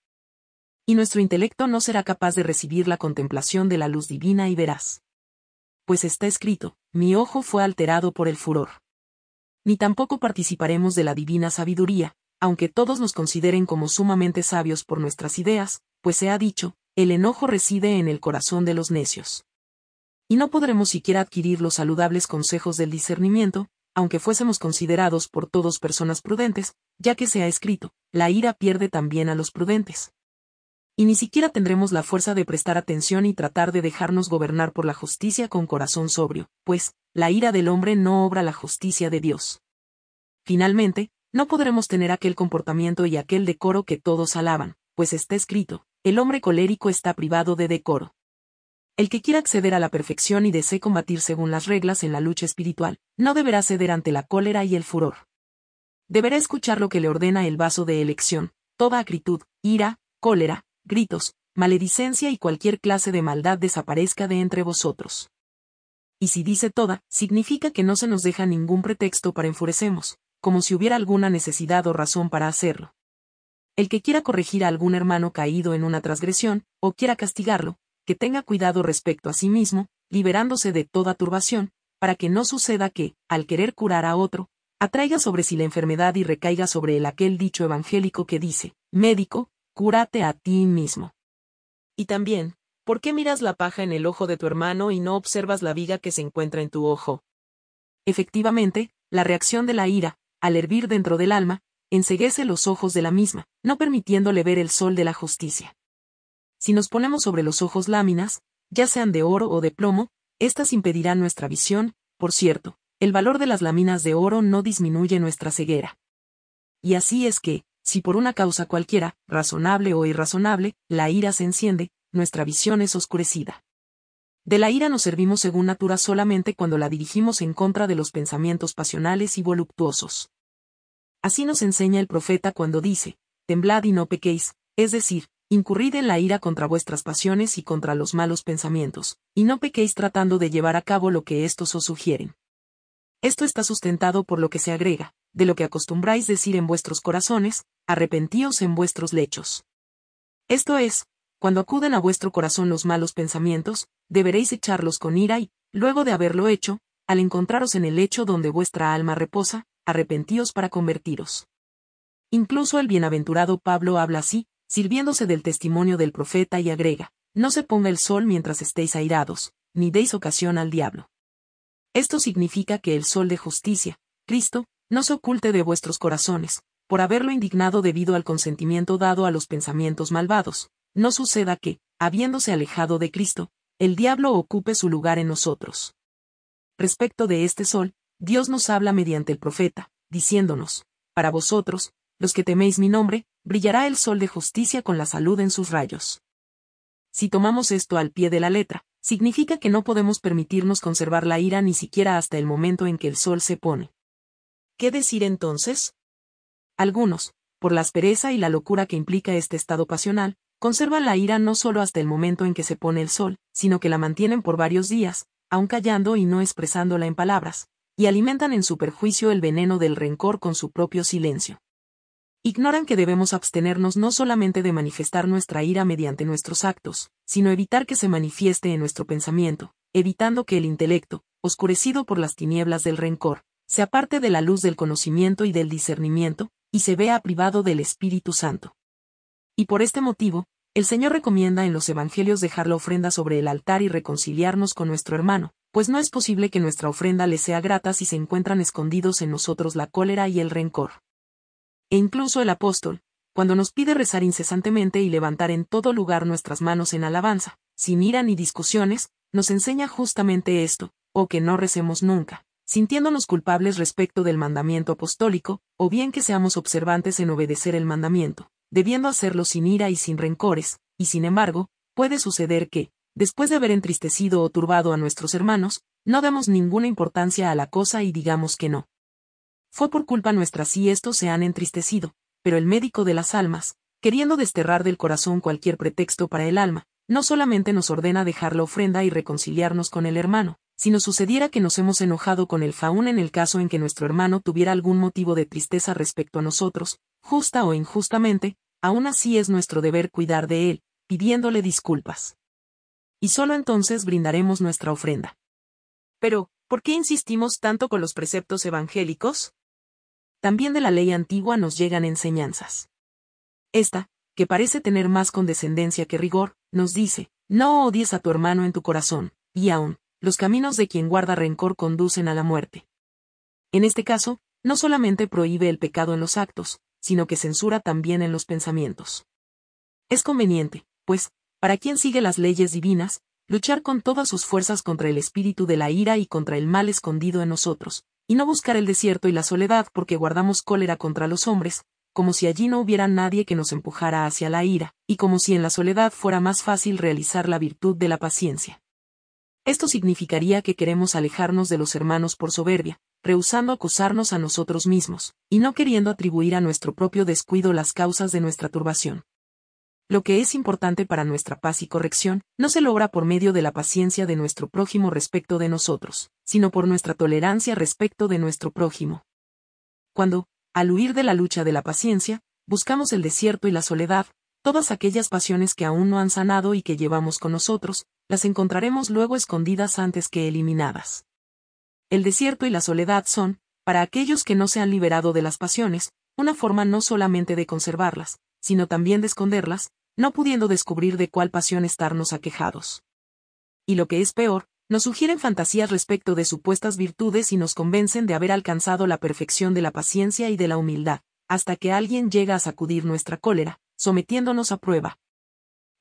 Speaker 1: Y nuestro intelecto no será capaz de recibir la contemplación de la luz divina y verás. Pues está escrito, mi ojo fue alterado por el furor. Ni tampoco participaremos de la divina sabiduría, aunque todos nos consideren como sumamente sabios por nuestras ideas, pues se ha dicho, el enojo reside en el corazón de los necios. Y no podremos siquiera adquirir los saludables consejos del discernimiento, aunque fuésemos considerados por todos personas prudentes, ya que se ha escrito, la ira pierde también a los prudentes. Y ni siquiera tendremos la fuerza de prestar atención y tratar de dejarnos gobernar por la justicia con corazón sobrio, pues, la ira del hombre no obra la justicia de Dios. Finalmente, no podremos tener aquel comportamiento y aquel decoro que todos alaban, pues está escrito, el hombre colérico está privado de decoro. El que quiera acceder a la perfección y desee combatir según las reglas en la lucha espiritual, no deberá ceder ante la cólera y el furor. Deberá escuchar lo que le ordena el vaso de elección, toda acritud, ira, cólera, gritos, maledicencia y cualquier clase de maldad desaparezca de entre vosotros. Y si dice toda, significa que no se nos deja ningún pretexto para enfurecemos, como si hubiera alguna necesidad o razón para hacerlo. El que quiera corregir a algún hermano caído en una transgresión, o quiera castigarlo, que tenga cuidado respecto a sí mismo, liberándose de toda turbación, para que no suceda que, al querer curar a otro, atraiga sobre sí la enfermedad y recaiga sobre él aquel dicho evangélico que dice, médico, cúrate a ti mismo. Y también, ¿por qué miras la paja en el ojo de tu hermano y no observas la viga que se encuentra en tu ojo? Efectivamente, la reacción de la ira, al hervir dentro del alma, enseguece los ojos de la misma, no permitiéndole ver el sol de la justicia. Si nos ponemos sobre los ojos láminas, ya sean de oro o de plomo, éstas impedirán nuestra visión, por cierto, el valor de las láminas de oro no disminuye nuestra ceguera. Y así es que, si por una causa cualquiera, razonable o irrazonable, la ira se enciende, nuestra visión es oscurecida. De la ira nos servimos según natura solamente cuando la dirigimos en contra de los pensamientos pasionales y voluptuosos. Así nos enseña el profeta cuando dice, temblad y no pequéis, es decir, incurrid en la ira contra vuestras pasiones y contra los malos pensamientos, y no pequéis tratando de llevar a cabo lo que éstos os sugieren. Esto está sustentado por lo que se agrega, de lo que acostumbráis decir en vuestros corazones, arrepentíos en vuestros lechos. Esto es, cuando acuden a vuestro corazón los malos pensamientos, deberéis echarlos con ira y, luego de haberlo hecho, al encontraros en el lecho donde vuestra alma reposa, arrepentíos para convertiros. Incluso el bienaventurado Pablo habla así, sirviéndose del testimonio del profeta y agrega, no se ponga el sol mientras estéis airados, ni deis ocasión al diablo. Esto significa que el sol de justicia, Cristo, no se oculte de vuestros corazones, por haberlo indignado debido al consentimiento dado a los pensamientos malvados, no suceda que, habiéndose alejado de Cristo, el diablo ocupe su lugar en nosotros. Respecto de este sol, Dios nos habla mediante el profeta, diciéndonos, para vosotros, los que teméis mi nombre, brillará el sol de justicia con la salud en sus rayos. Si tomamos esto al pie de la letra, significa que no podemos permitirnos conservar la ira ni siquiera hasta el momento en que el sol se pone. ¿Qué decir entonces? Algunos, por la aspereza y la locura que implica este estado pasional, conservan la ira no solo hasta el momento en que se pone el sol, sino que la mantienen por varios días, aun callando y no expresándola en palabras, y alimentan en su perjuicio el veneno del rencor con su propio silencio. Ignoran que debemos abstenernos no solamente de manifestar nuestra ira mediante nuestros actos, sino evitar que se manifieste en nuestro pensamiento, evitando que el intelecto, oscurecido por las tinieblas del rencor, se aparte de la luz del conocimiento y del discernimiento, y se vea privado del Espíritu Santo. Y por este motivo, el Señor recomienda en los Evangelios dejar la ofrenda sobre el altar y reconciliarnos con nuestro hermano, pues no es posible que nuestra ofrenda les sea grata si se encuentran escondidos en nosotros la cólera y el rencor. E incluso el apóstol, cuando nos pide rezar incesantemente y levantar en todo lugar nuestras manos en alabanza, sin ira ni discusiones, nos enseña justamente esto, o oh, que no recemos nunca, sintiéndonos culpables respecto del mandamiento apostólico, o bien que seamos observantes en obedecer el mandamiento, debiendo hacerlo sin ira y sin rencores, y sin embargo, puede suceder que, después de haber entristecido o turbado a nuestros hermanos, no damos ninguna importancia a la cosa y digamos que no. Fue por culpa nuestra si estos se han entristecido, pero el médico de las almas, queriendo desterrar del corazón cualquier pretexto para el alma, no solamente nos ordena dejar la ofrenda y reconciliarnos con el hermano, si sucediera que nos hemos enojado con el faún en el caso en que nuestro hermano tuviera algún motivo de tristeza respecto a nosotros, justa o injustamente, aún así es nuestro deber cuidar de él, pidiéndole disculpas y solo entonces brindaremos nuestra ofrenda. Pero, ¿por qué insistimos tanto con los preceptos evangélicos? También de la ley antigua nos llegan enseñanzas. Esta, que parece tener más condescendencia que rigor, nos dice, no odies a tu hermano en tu corazón, y aún, los caminos de quien guarda rencor conducen a la muerte. En este caso, no solamente prohíbe el pecado en los actos, sino que censura también en los pensamientos. Es conveniente, pues, para quien sigue las leyes divinas, luchar con todas sus fuerzas contra el espíritu de la ira y contra el mal escondido en nosotros, y no buscar el desierto y la soledad porque guardamos cólera contra los hombres, como si allí no hubiera nadie que nos empujara hacia la ira, y como si en la soledad fuera más fácil realizar la virtud de la paciencia. Esto significaría que queremos alejarnos de los hermanos por soberbia, rehusando acusarnos a nosotros mismos, y no queriendo atribuir a nuestro propio descuido las causas de nuestra turbación. Lo que es importante para nuestra paz y corrección, no se logra por medio de la paciencia de nuestro prójimo respecto de nosotros, sino por nuestra tolerancia respecto de nuestro prójimo. Cuando, al huir de la lucha de la paciencia, buscamos el desierto y la soledad, todas aquellas pasiones que aún no han sanado y que llevamos con nosotros, las encontraremos luego escondidas antes que eliminadas. El desierto y la soledad son, para aquellos que no se han liberado de las pasiones, una forma no solamente de conservarlas, sino también de esconderlas, no pudiendo descubrir de cuál pasión estarnos aquejados. Y lo que es peor, nos sugieren fantasías respecto de supuestas virtudes y nos convencen de haber alcanzado la perfección de la paciencia y de la humildad, hasta que alguien llega a sacudir nuestra cólera, sometiéndonos a prueba.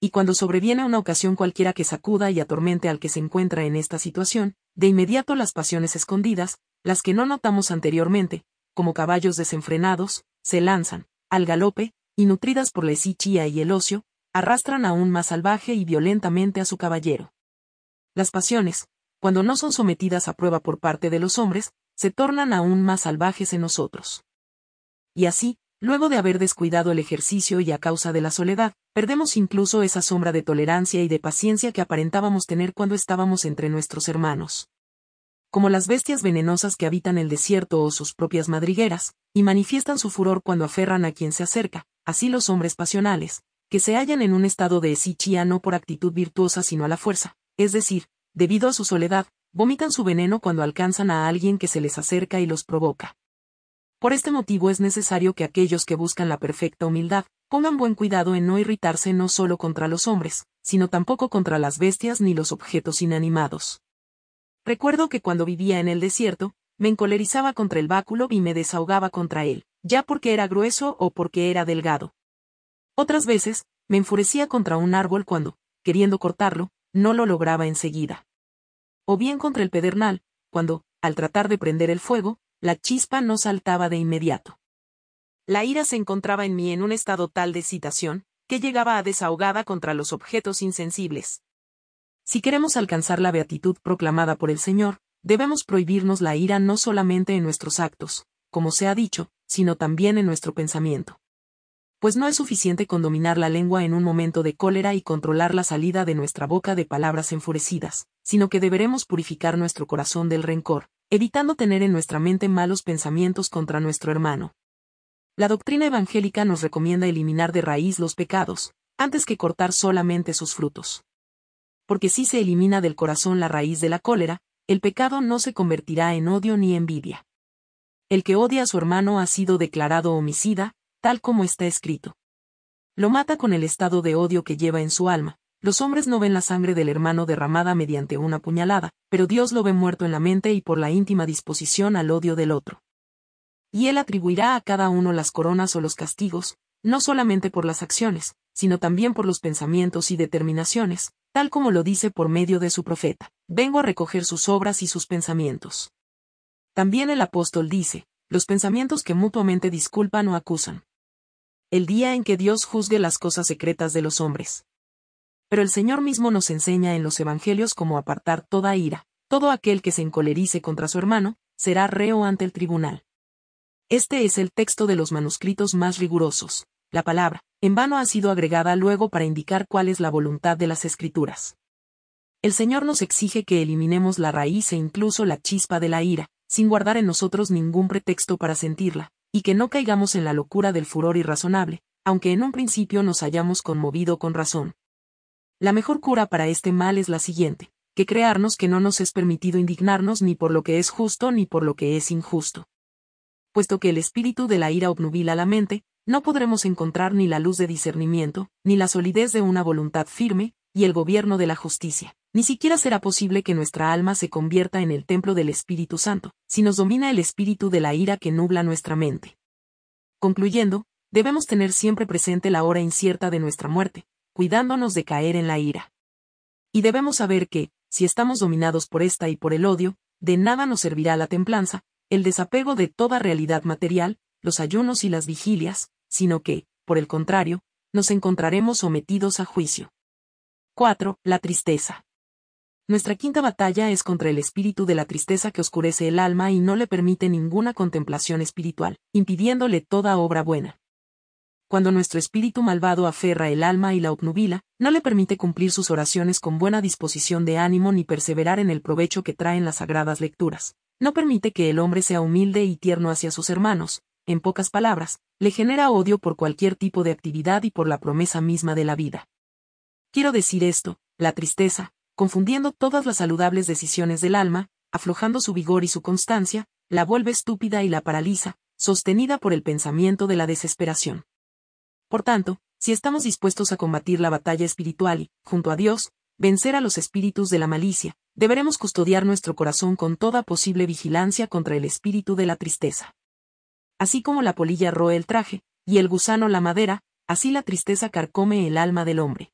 Speaker 1: Y cuando sobreviene una ocasión cualquiera que sacuda y atormente al que se encuentra en esta situación, de inmediato las pasiones escondidas, las que no notamos anteriormente, como caballos desenfrenados, se lanzan, al galope, y nutridas por la esichía y el ocio, arrastran aún más salvaje y violentamente a su caballero. Las pasiones, cuando no son sometidas a prueba por parte de los hombres, se tornan aún más salvajes en nosotros. Y así, luego de haber descuidado el ejercicio y a causa de la soledad, perdemos incluso esa sombra de tolerancia y de paciencia que aparentábamos tener cuando estábamos entre nuestros hermanos. Como las bestias venenosas que habitan el desierto o sus propias madrigueras, y manifiestan su furor cuando aferran a quien se acerca, así los hombres pasionales, que se hallan en un estado de esichia no por actitud virtuosa sino a la fuerza, es decir, debido a su soledad, vomitan su veneno cuando alcanzan a alguien que se les acerca y los provoca. Por este motivo es necesario que aquellos que buscan la perfecta humildad, pongan buen cuidado en no irritarse no solo contra los hombres, sino tampoco contra las bestias ni los objetos inanimados. Recuerdo que cuando vivía en el desierto, me encolerizaba contra el báculo y me desahogaba contra él, ya porque era grueso o porque era delgado. Otras veces, me enfurecía contra un árbol cuando, queriendo cortarlo, no lo lograba enseguida. O bien contra el pedernal, cuando, al tratar de prender el fuego, la chispa no saltaba de inmediato. La ira se encontraba en mí en un estado tal de excitación, que llegaba a desahogada contra los objetos insensibles. Si queremos alcanzar la beatitud proclamada por el Señor, debemos prohibirnos la ira no solamente en nuestros actos, como se ha dicho, sino también en nuestro pensamiento. Pues no es suficiente con dominar la lengua en un momento de cólera y controlar la salida de nuestra boca de palabras enfurecidas, sino que deberemos purificar nuestro corazón del rencor, evitando tener en nuestra mente malos pensamientos contra nuestro hermano. La doctrina evangélica nos recomienda eliminar de raíz los pecados, antes que cortar solamente sus frutos. Porque si se elimina del corazón la raíz de la cólera, el pecado no se convertirá en odio ni envidia el que odia a su hermano ha sido declarado homicida, tal como está escrito. Lo mata con el estado de odio que lleva en su alma. Los hombres no ven la sangre del hermano derramada mediante una puñalada, pero Dios lo ve muerto en la mente y por la íntima disposición al odio del otro. Y él atribuirá a cada uno las coronas o los castigos, no solamente por las acciones, sino también por los pensamientos y determinaciones, tal como lo dice por medio de su profeta. Vengo a recoger sus obras y sus pensamientos. También el apóstol dice, los pensamientos que mutuamente disculpan o acusan. El día en que Dios juzgue las cosas secretas de los hombres. Pero el Señor mismo nos enseña en los Evangelios cómo apartar toda ira. Todo aquel que se encolerice contra su hermano, será reo ante el tribunal. Este es el texto de los manuscritos más rigurosos. La palabra, en vano ha sido agregada luego para indicar cuál es la voluntad de las escrituras. El Señor nos exige que eliminemos la raíz e incluso la chispa de la ira, sin guardar en nosotros ningún pretexto para sentirla, y que no caigamos en la locura del furor irrazonable, aunque en un principio nos hayamos conmovido con razón. La mejor cura para este mal es la siguiente, que crearnos que no nos es permitido indignarnos ni por lo que es justo ni por lo que es injusto. Puesto que el espíritu de la ira obnubila la mente, no podremos encontrar ni la luz de discernimiento, ni la solidez de una voluntad firme, y el gobierno de la justicia. Ni siquiera será posible que nuestra alma se convierta en el templo del Espíritu Santo, si nos domina el espíritu de la ira que nubla nuestra mente. Concluyendo, debemos tener siempre presente la hora incierta de nuestra muerte, cuidándonos de caer en la ira. Y debemos saber que, si estamos dominados por esta y por el odio, de nada nos servirá la templanza, el desapego de toda realidad material, los ayunos y las vigilias, sino que, por el contrario, nos encontraremos sometidos a juicio. 4. La tristeza. Nuestra quinta batalla es contra el espíritu de la tristeza que oscurece el alma y no le permite ninguna contemplación espiritual, impidiéndole toda obra buena. Cuando nuestro espíritu malvado aferra el alma y la obnubila, no le permite cumplir sus oraciones con buena disposición de ánimo ni perseverar en el provecho que traen las sagradas lecturas. No permite que el hombre sea humilde y tierno hacia sus hermanos, en pocas palabras, le genera odio por cualquier tipo de actividad y por la promesa misma de la vida. Quiero decir esto, la tristeza, confundiendo todas las saludables decisiones del alma, aflojando su vigor y su constancia, la vuelve estúpida y la paraliza, sostenida por el pensamiento de la desesperación. Por tanto, si estamos dispuestos a combatir la batalla espiritual y, junto a Dios, vencer a los espíritus de la malicia, deberemos custodiar nuestro corazón con toda posible vigilancia contra el espíritu de la tristeza. Así como la polilla roe el traje, y el gusano la madera, así la tristeza carcome el alma del hombre.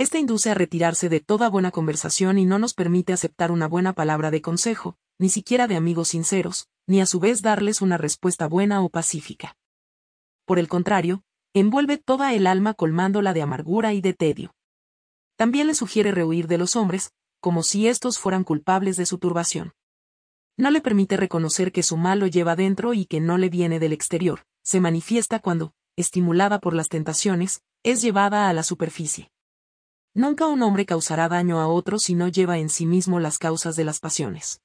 Speaker 1: Esta induce a retirarse de toda buena conversación y no nos permite aceptar una buena palabra de consejo, ni siquiera de amigos sinceros, ni a su vez darles una respuesta buena o pacífica. Por el contrario, envuelve toda el alma colmándola de amargura y de tedio. También le sugiere rehuir de los hombres, como si estos fueran culpables de su turbación. No le permite reconocer que su mal lo lleva dentro y que no le viene del exterior, se manifiesta cuando, estimulada por las tentaciones, es llevada a la superficie. Nunca un hombre causará daño a otro si no lleva en sí mismo las causas de las pasiones.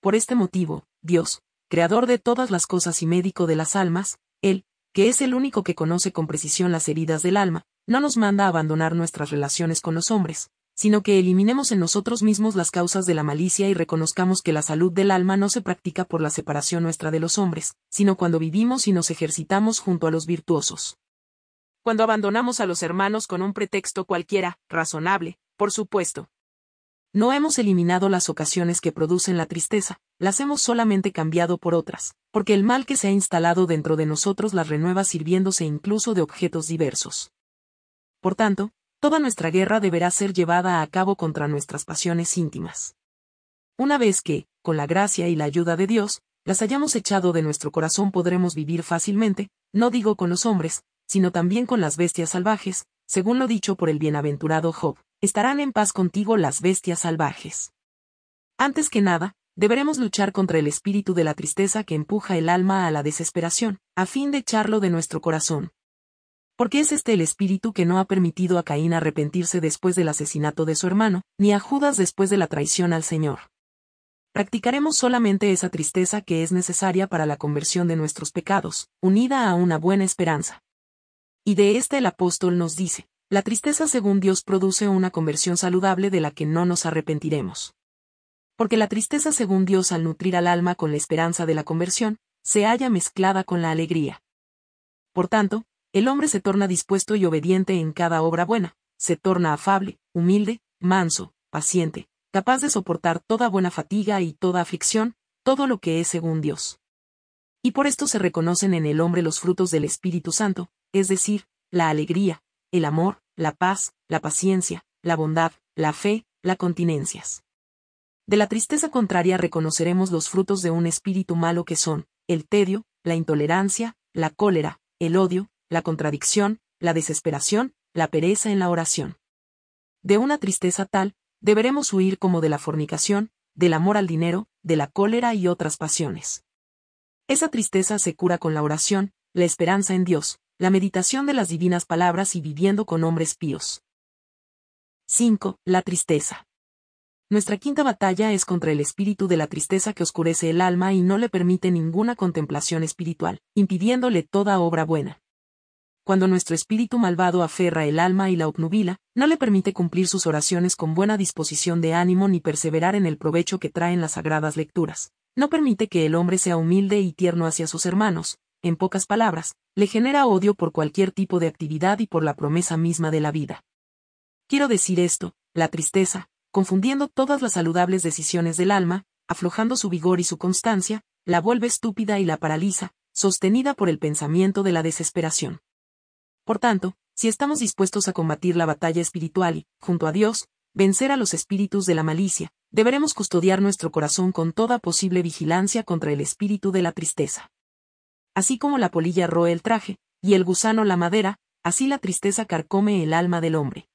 Speaker 1: Por este motivo, Dios, creador de todas las cosas y médico de las almas, Él, que es el único que conoce con precisión las heridas del alma, no nos manda a abandonar nuestras relaciones con los hombres, sino que eliminemos en nosotros mismos las causas de la malicia y reconozcamos que la salud del alma no se practica por la separación nuestra de los hombres, sino cuando vivimos y nos ejercitamos junto a los virtuosos cuando abandonamos a los hermanos con un pretexto cualquiera, razonable, por supuesto. No hemos eliminado las ocasiones que producen la tristeza, las hemos solamente cambiado por otras, porque el mal que se ha instalado dentro de nosotros las renueva sirviéndose incluso de objetos diversos. Por tanto, toda nuestra guerra deberá ser llevada a cabo contra nuestras pasiones íntimas. Una vez que, con la gracia y la ayuda de Dios, las hayamos echado de nuestro corazón podremos vivir fácilmente, no digo con los hombres, sino también con las bestias salvajes, según lo dicho por el bienaventurado Job, estarán en paz contigo las bestias salvajes. Antes que nada, deberemos luchar contra el espíritu de la tristeza que empuja el alma a la desesperación, a fin de echarlo de nuestro corazón. Porque es este el espíritu que no ha permitido a Caín arrepentirse después del asesinato de su hermano, ni a Judas después de la traición al Señor. Practicaremos solamente esa tristeza que es necesaria para la conversión de nuestros pecados, unida a una buena esperanza. Y de esta el apóstol nos dice, la tristeza según Dios produce una conversión saludable de la que no nos arrepentiremos. Porque la tristeza según Dios al nutrir al alma con la esperanza de la conversión, se halla mezclada con la alegría. Por tanto, el hombre se torna dispuesto y obediente en cada obra buena, se torna afable, humilde, manso, paciente, capaz de soportar toda buena fatiga y toda aflicción, todo lo que es según Dios. Y por esto se reconocen en el hombre los frutos del Espíritu Santo, es decir, la alegría, el amor, la paz, la paciencia, la bondad, la fe, la continencias. De la tristeza contraria reconoceremos los frutos de un espíritu malo que son, el tedio, la intolerancia, la cólera, el odio, la contradicción, la desesperación, la pereza en la oración. De una tristeza tal, deberemos huir como de la fornicación, del amor al dinero, de la cólera y otras pasiones. Esa tristeza se cura con la oración, la esperanza en Dios, la meditación de las divinas palabras y viviendo con hombres píos. 5. La tristeza. Nuestra quinta batalla es contra el espíritu de la tristeza que oscurece el alma y no le permite ninguna contemplación espiritual, impidiéndole toda obra buena. Cuando nuestro espíritu malvado aferra el alma y la obnubila, no le permite cumplir sus oraciones con buena disposición de ánimo ni perseverar en el provecho que traen las sagradas lecturas. No permite que el hombre sea humilde y tierno hacia sus hermanos, en pocas palabras, le genera odio por cualquier tipo de actividad y por la promesa misma de la vida. Quiero decir esto, la tristeza, confundiendo todas las saludables decisiones del alma, aflojando su vigor y su constancia, la vuelve estúpida y la paraliza, sostenida por el pensamiento de la desesperación. Por tanto, si estamos dispuestos a combatir la batalla espiritual y, junto a Dios, vencer a los espíritus de la malicia, deberemos custodiar nuestro corazón con toda posible vigilancia contra el espíritu de la tristeza así como la polilla roe el traje, y el gusano la madera, así la tristeza carcome el alma del hombre.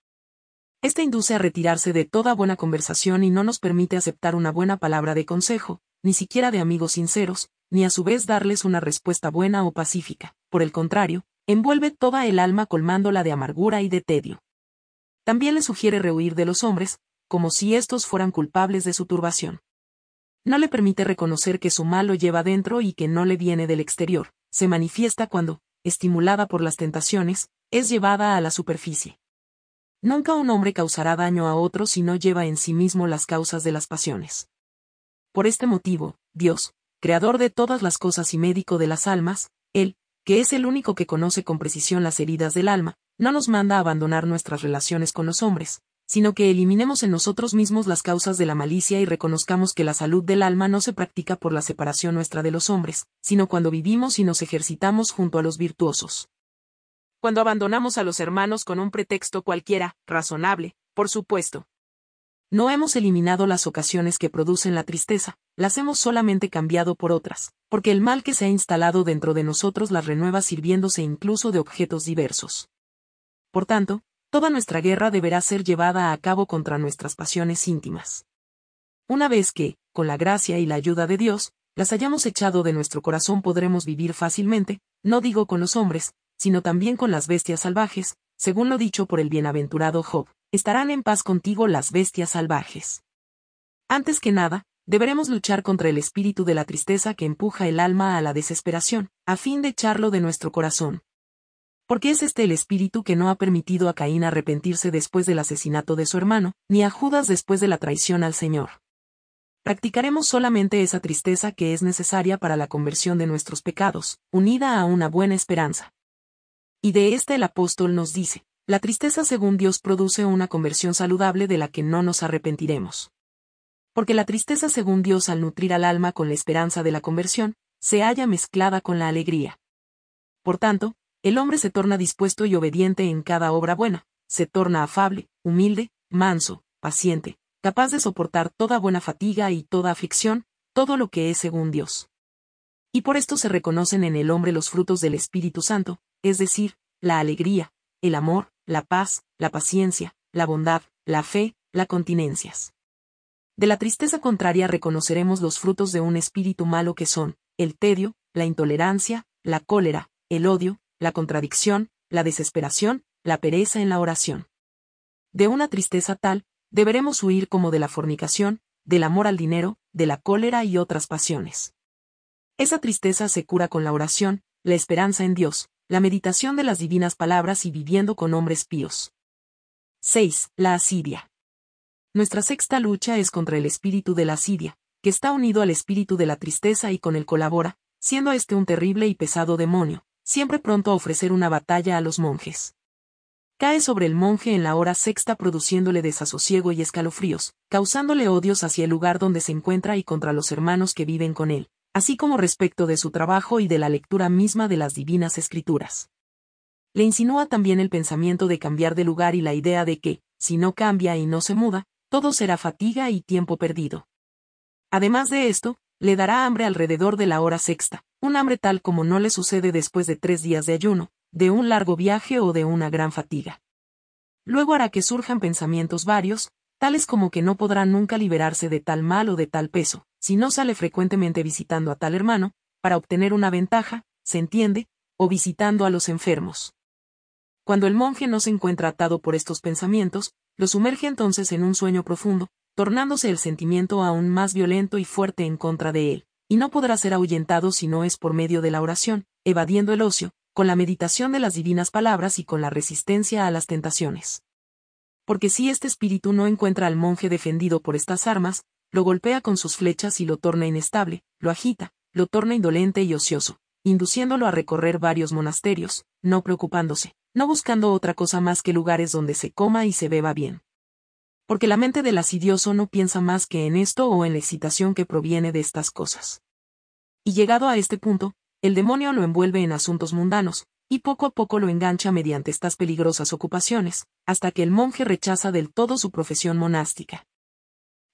Speaker 1: Esta induce a retirarse de toda buena conversación y no nos permite aceptar una buena palabra de consejo, ni siquiera de amigos sinceros, ni a su vez darles una respuesta buena o pacífica. Por el contrario, envuelve toda el alma colmándola de amargura y de tedio. También le sugiere rehuir de los hombres, como si estos fueran culpables de su turbación no le permite reconocer que su mal lo lleva dentro y que no le viene del exterior, se manifiesta cuando, estimulada por las tentaciones, es llevada a la superficie. Nunca un hombre causará daño a otro si no lleva en sí mismo las causas de las pasiones. Por este motivo, Dios, creador de todas las cosas y médico de las almas, Él, que es el único que conoce con precisión las heridas del alma, no nos manda a abandonar nuestras relaciones con los hombres, sino que eliminemos en nosotros mismos las causas de la malicia y reconozcamos que la salud del alma no se practica por la separación nuestra de los hombres, sino cuando vivimos y nos ejercitamos junto a los virtuosos. Cuando abandonamos a los hermanos con un pretexto cualquiera, razonable, por supuesto, no hemos eliminado las ocasiones que producen la tristeza, las hemos solamente cambiado por otras, porque el mal que se ha instalado dentro de nosotros las renueva sirviéndose incluso de objetos diversos. Por tanto, Toda nuestra guerra deberá ser llevada a cabo contra nuestras pasiones íntimas. Una vez que, con la gracia y la ayuda de Dios, las hayamos echado de nuestro corazón podremos vivir fácilmente, no digo con los hombres, sino también con las bestias salvajes, según lo dicho por el bienaventurado Job, estarán en paz contigo las bestias salvajes. Antes que nada, deberemos luchar contra el espíritu de la tristeza que empuja el alma a la desesperación, a fin de echarlo de nuestro corazón, porque es este el espíritu que no ha permitido a Caín arrepentirse después del asesinato de su hermano, ni a Judas después de la traición al Señor. Practicaremos solamente esa tristeza que es necesaria para la conversión de nuestros pecados, unida a una buena esperanza. Y de este el apóstol nos dice, la tristeza según Dios produce una conversión saludable de la que no nos arrepentiremos. Porque la tristeza según Dios al nutrir al alma con la esperanza de la conversión, se halla mezclada con la alegría. Por tanto, el hombre se torna dispuesto y obediente en cada obra buena, se torna afable, humilde, manso, paciente, capaz de soportar toda buena fatiga y toda aflicción, todo lo que es según Dios. Y por esto se reconocen en el hombre los frutos del Espíritu Santo, es decir, la alegría, el amor, la paz, la paciencia, la bondad, la fe, la continencias. De la tristeza contraria reconoceremos los frutos de un espíritu malo que son, el tedio, la intolerancia, la cólera, el odio, la contradicción, la desesperación, la pereza en la oración. De una tristeza tal, deberemos huir como de la fornicación, del amor al dinero, de la cólera y otras pasiones. Esa tristeza se cura con la oración, la esperanza en Dios, la meditación de las divinas palabras y viviendo con hombres píos. 6. La asidia. Nuestra sexta lucha es contra el espíritu de la asidia, que está unido al espíritu de la tristeza y con él colabora, siendo este un terrible y pesado demonio, siempre pronto a ofrecer una batalla a los monjes. Cae sobre el monje en la hora sexta produciéndole desasosiego y escalofríos, causándole odios hacia el lugar donde se encuentra y contra los hermanos que viven con él, así como respecto de su trabajo y de la lectura misma de las divinas escrituras. Le insinúa también el pensamiento de cambiar de lugar y la idea de que, si no cambia y no se muda, todo será fatiga y tiempo perdido. Además de esto, le dará hambre alrededor de la hora sexta, un hambre tal como no le sucede después de tres días de ayuno, de un largo viaje o de una gran fatiga. Luego hará que surjan pensamientos varios, tales como que no podrá nunca liberarse de tal mal o de tal peso, si no sale frecuentemente visitando a tal hermano, para obtener una ventaja, se entiende, o visitando a los enfermos. Cuando el monje no se encuentra atado por estos pensamientos, lo sumerge entonces en un sueño profundo, tornándose el sentimiento aún más violento y fuerte en contra de él y no podrá ser ahuyentado si no es por medio de la oración, evadiendo el ocio, con la meditación de las divinas palabras y con la resistencia a las tentaciones. Porque si este espíritu no encuentra al monje defendido por estas armas, lo golpea con sus flechas y lo torna inestable, lo agita, lo torna indolente y ocioso, induciéndolo a recorrer varios monasterios, no preocupándose, no buscando otra cosa más que lugares donde se coma y se beba bien porque la mente del asidioso no piensa más que en esto o en la excitación que proviene de estas cosas. Y llegado a este punto, el demonio lo envuelve en asuntos mundanos, y poco a poco lo engancha mediante estas peligrosas ocupaciones, hasta que el monje rechaza del todo su profesión monástica.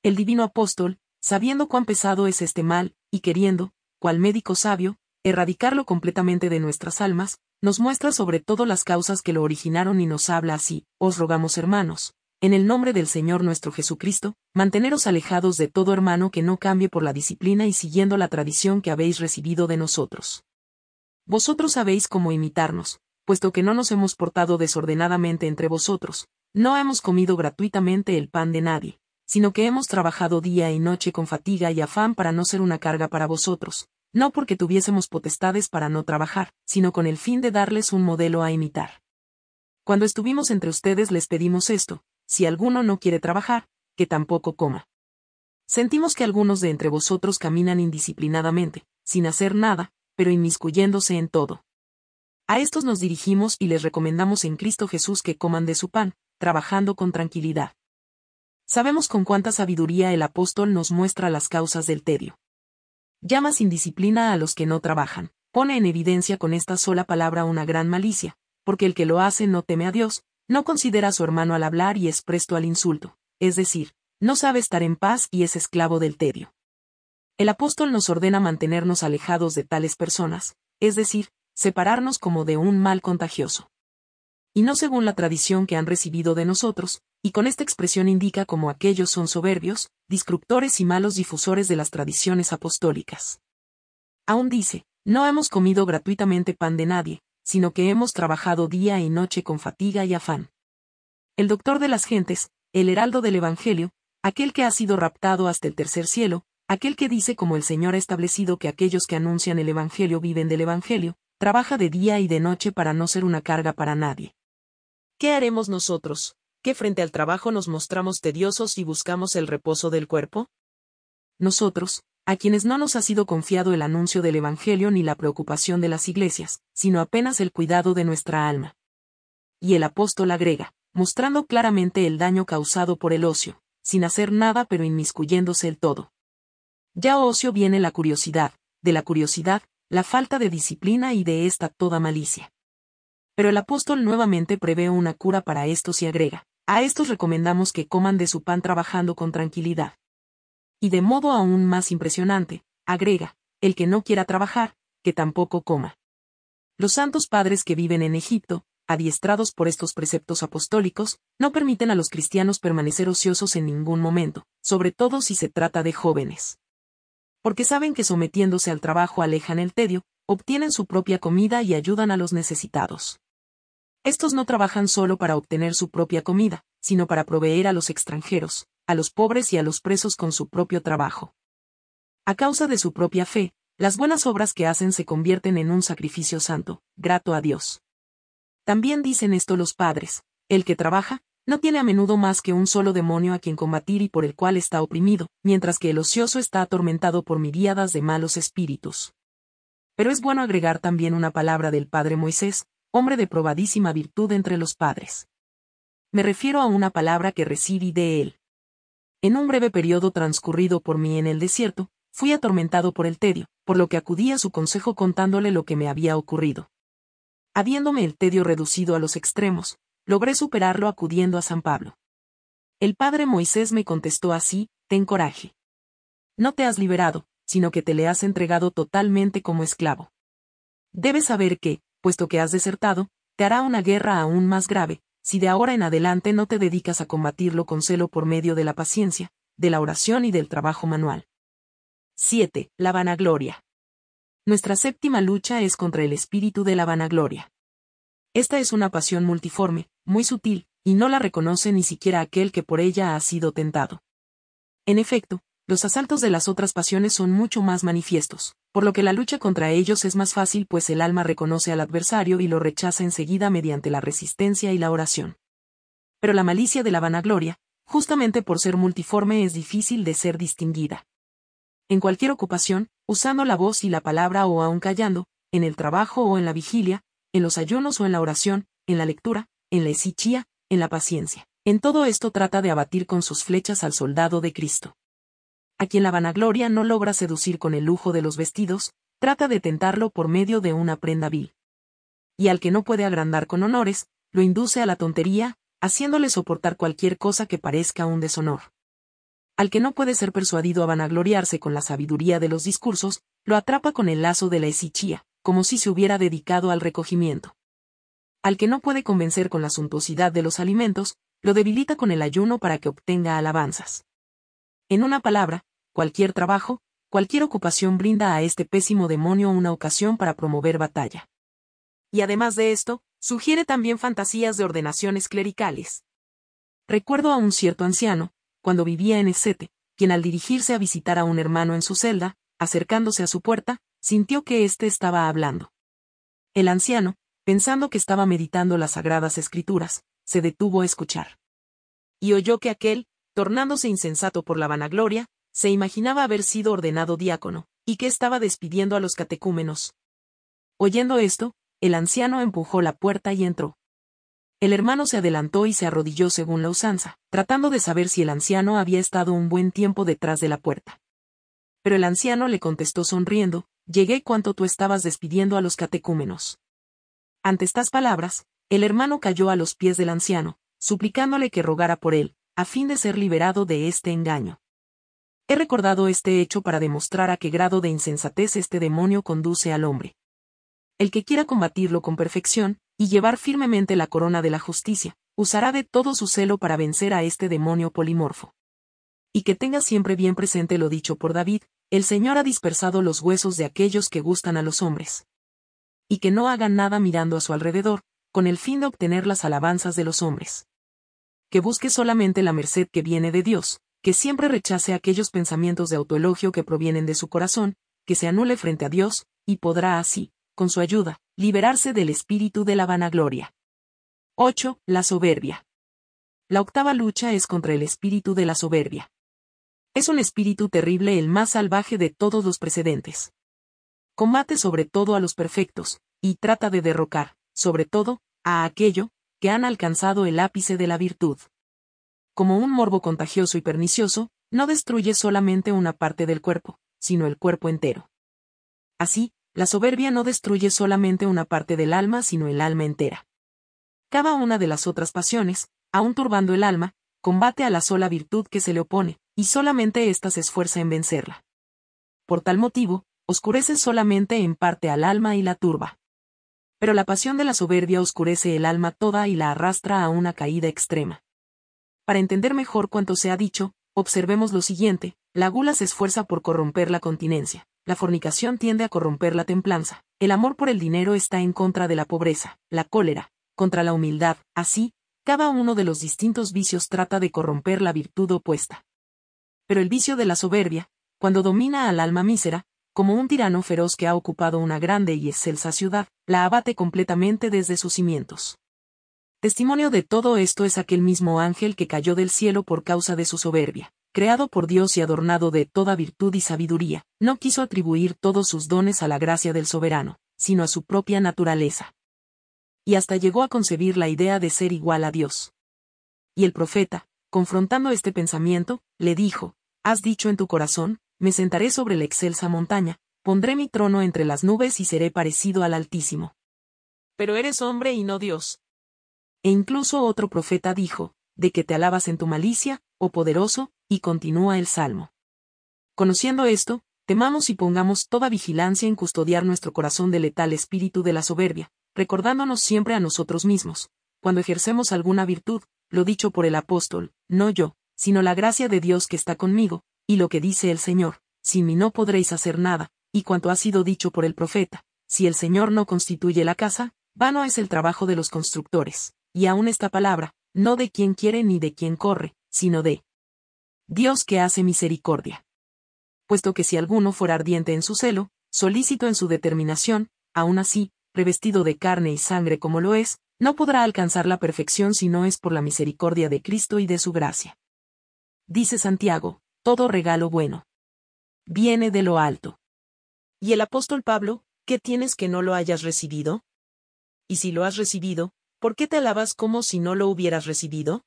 Speaker 1: El divino apóstol, sabiendo cuán pesado es este mal, y queriendo, cual médico sabio, erradicarlo completamente de nuestras almas, nos muestra sobre todo las causas que lo originaron y nos habla así, os rogamos hermanos, en el nombre del Señor nuestro Jesucristo, manteneros alejados de todo hermano que no cambie por la disciplina y siguiendo la tradición que habéis recibido de nosotros. Vosotros sabéis cómo imitarnos, puesto que no nos hemos portado desordenadamente entre vosotros, no hemos comido gratuitamente el pan de nadie, sino que hemos trabajado día y noche con fatiga y afán para no ser una carga para vosotros, no porque tuviésemos potestades para no trabajar, sino con el fin de darles un modelo a imitar. Cuando estuvimos entre ustedes les pedimos esto, si alguno no quiere trabajar, que tampoco coma. Sentimos que algunos de entre vosotros caminan indisciplinadamente, sin hacer nada, pero inmiscuyéndose en todo. A estos nos dirigimos y les recomendamos en Cristo Jesús que coman de su pan, trabajando con tranquilidad. Sabemos con cuánta sabiduría el apóstol nos muestra las causas del tedio. Llama sin disciplina a los que no trabajan, pone en evidencia con esta sola palabra una gran malicia, porque el que lo hace no teme a Dios, no considera a su hermano al hablar y es presto al insulto, es decir, no sabe estar en paz y es esclavo del tedio. El apóstol nos ordena mantenernos alejados de tales personas, es decir, separarnos como de un mal contagioso. Y no según la tradición que han recibido de nosotros, y con esta expresión indica como aquellos son soberbios, disruptores y malos difusores de las tradiciones apostólicas. Aún dice, no hemos comido gratuitamente pan de nadie, sino que hemos trabajado día y noche con fatiga y afán. El doctor de las gentes, el heraldo del Evangelio, aquel que ha sido raptado hasta el tercer cielo, aquel que dice como el Señor ha establecido que aquellos que anuncian el Evangelio viven del Evangelio, trabaja de día y de noche para no ser una carga para nadie. ¿Qué haremos nosotros, que frente al trabajo nos mostramos tediosos y buscamos el reposo del cuerpo? Nosotros, a quienes no nos ha sido confiado el anuncio del Evangelio ni la preocupación de las iglesias, sino apenas el cuidado de nuestra alma. Y el apóstol agrega, mostrando claramente el daño causado por el ocio, sin hacer nada pero inmiscuyéndose el todo. Ya ocio viene la curiosidad, de la curiosidad, la falta de disciplina y de esta toda malicia. Pero el apóstol nuevamente prevé una cura para estos y agrega, a estos recomendamos que coman de su pan trabajando con tranquilidad, y de modo aún más impresionante, agrega, el que no quiera trabajar, que tampoco coma. Los santos padres que viven en Egipto, adiestrados por estos preceptos apostólicos, no permiten a los cristianos permanecer ociosos en ningún momento, sobre todo si se trata de jóvenes. Porque saben que sometiéndose al trabajo alejan el tedio, obtienen su propia comida y ayudan a los necesitados. Estos no trabajan solo para obtener su propia comida, sino para proveer a los extranjeros, a los pobres y a los presos con su propio trabajo. A causa de su propia fe, las buenas obras que hacen se convierten en un sacrificio santo, grato a Dios. También dicen esto los padres, el que trabaja, no tiene a menudo más que un solo demonio a quien combatir y por el cual está oprimido, mientras que el ocioso está atormentado por miríadas de malos espíritus. Pero es bueno agregar también una palabra del padre Moisés, hombre de probadísima virtud entre los padres. Me refiero a una palabra que recibí de él. En un breve periodo transcurrido por mí en el desierto, fui atormentado por el tedio, por lo que acudí a su consejo contándole lo que me había ocurrido. Habiéndome el tedio reducido a los extremos, logré superarlo acudiendo a San Pablo. El padre Moisés me contestó así, ten coraje. No te has liberado, sino que te le has entregado totalmente como esclavo. Debes saber que, puesto que has desertado, te hará una guerra aún más grave, si de ahora en adelante no te dedicas a combatirlo con celo por medio de la paciencia, de la oración y del trabajo manual. 7. La vanagloria. Nuestra séptima lucha es contra el espíritu de la vanagloria. Esta es una pasión multiforme, muy sutil, y no la reconoce ni siquiera aquel que por ella ha sido tentado. En efecto, los asaltos de las otras pasiones son mucho más manifiestos, por lo que la lucha contra ellos es más fácil pues el alma reconoce al adversario y lo rechaza enseguida mediante la resistencia y la oración. Pero la malicia de la vanagloria, justamente por ser multiforme es difícil de ser distinguida. En cualquier ocupación, usando la voz y la palabra o aún callando, en el trabajo o en la vigilia, en los ayunos o en la oración, en la lectura, en la esichía, en la paciencia. En todo esto trata de abatir con sus flechas al soldado de Cristo a quien la vanagloria no logra seducir con el lujo de los vestidos, trata de tentarlo por medio de una prenda vil. Y al que no puede agrandar con honores, lo induce a la tontería, haciéndole soportar cualquier cosa que parezca un deshonor. Al que no puede ser persuadido a vanagloriarse con la sabiduría de los discursos, lo atrapa con el lazo de la esichía, como si se hubiera dedicado al recogimiento. Al que no puede convencer con la suntuosidad de los alimentos, lo debilita con el ayuno para que obtenga alabanzas. En una palabra, cualquier trabajo, cualquier ocupación brinda a este pésimo demonio una ocasión para promover batalla. Y además de esto, sugiere también fantasías de ordenaciones clericales. Recuerdo a un cierto anciano, cuando vivía en Esete, quien al dirigirse a visitar a un hermano en su celda, acercándose a su puerta, sintió que éste estaba hablando. El anciano, pensando que estaba meditando las sagradas escrituras, se detuvo a escuchar. Y oyó que aquel, tornándose insensato por la vanagloria, se imaginaba haber sido ordenado diácono, y que estaba despidiendo a los catecúmenos. Oyendo esto, el anciano empujó la puerta y entró. El hermano se adelantó y se arrodilló según la usanza, tratando de saber si el anciano había estado un buen tiempo detrás de la puerta. Pero el anciano le contestó sonriendo, llegué cuanto tú estabas despidiendo a los catecúmenos. Ante estas palabras, el hermano cayó a los pies del anciano, suplicándole que rogara por él, a fin de ser liberado de este engaño. He recordado este hecho para demostrar a qué grado de insensatez este demonio conduce al hombre. El que quiera combatirlo con perfección, y llevar firmemente la corona de la justicia, usará de todo su celo para vencer a este demonio polimorfo. Y que tenga siempre bien presente lo dicho por David, el Señor ha dispersado los huesos de aquellos que gustan a los hombres. Y que no hagan nada mirando a su alrededor, con el fin de obtener las alabanzas de los hombres que busque solamente la merced que viene de Dios, que siempre rechace aquellos pensamientos de autoelogio que provienen de su corazón, que se anule frente a Dios, y podrá así, con su ayuda, liberarse del espíritu de la vanagloria. 8. La soberbia. La octava lucha es contra el espíritu de la soberbia. Es un espíritu terrible el más salvaje de todos los precedentes. Combate sobre todo a los perfectos, y trata de derrocar, sobre todo, a aquello, que han alcanzado el ápice de la virtud. Como un morbo contagioso y pernicioso, no destruye solamente una parte del cuerpo, sino el cuerpo entero. Así, la soberbia no destruye solamente una parte del alma, sino el alma entera. Cada una de las otras pasiones, aun turbando el alma, combate a la sola virtud que se le opone, y solamente ésta se esfuerza en vencerla. Por tal motivo, oscurece solamente en parte al alma y la turba pero la pasión de la soberbia oscurece el alma toda y la arrastra a una caída extrema. Para entender mejor cuanto se ha dicho, observemos lo siguiente, la gula se esfuerza por corromper la continencia, la fornicación tiende a corromper la templanza, el amor por el dinero está en contra de la pobreza, la cólera, contra la humildad, así, cada uno de los distintos vicios trata de corromper la virtud opuesta. Pero el vicio de la soberbia, cuando domina al alma mísera, como un tirano feroz que ha ocupado una grande y excelsa ciudad, la abate completamente desde sus cimientos. Testimonio de todo esto es aquel mismo ángel que cayó del cielo por causa de su soberbia, creado por Dios y adornado de toda virtud y sabiduría, no quiso atribuir todos sus dones a la gracia del soberano, sino a su propia naturaleza. Y hasta llegó a concebir la idea de ser igual a Dios. Y el profeta, confrontando este pensamiento, le dijo, Has dicho en tu corazón, me sentaré sobre la excelsa montaña, pondré mi trono entre las nubes y seré parecido al Altísimo. Pero eres hombre y no Dios. E incluso otro profeta dijo, de que te alabas en tu malicia, oh poderoso, y continúa el salmo. Conociendo esto, temamos y pongamos toda vigilancia en custodiar nuestro corazón del letal espíritu de la soberbia, recordándonos siempre a nosotros mismos, cuando ejercemos alguna virtud, lo dicho por el apóstol, no yo, sino la gracia de Dios que está conmigo, y lo que dice el Señor, sin mí no podréis hacer nada, y cuanto ha sido dicho por el profeta, si el Señor no constituye la casa, vano es el trabajo de los constructores, y aún esta palabra, no de quien quiere ni de quien corre, sino de Dios que hace misericordia. Puesto que si alguno fuera ardiente en su celo, solícito en su determinación, aún así, revestido de carne y sangre como lo es, no podrá alcanzar la perfección si no es por la misericordia de Cristo y de su gracia. Dice Santiago, todo regalo bueno. Viene de lo alto. ¿Y el apóstol Pablo, qué tienes que no lo hayas recibido? Y si lo has recibido, ¿por qué te alabas como si no lo hubieras recibido?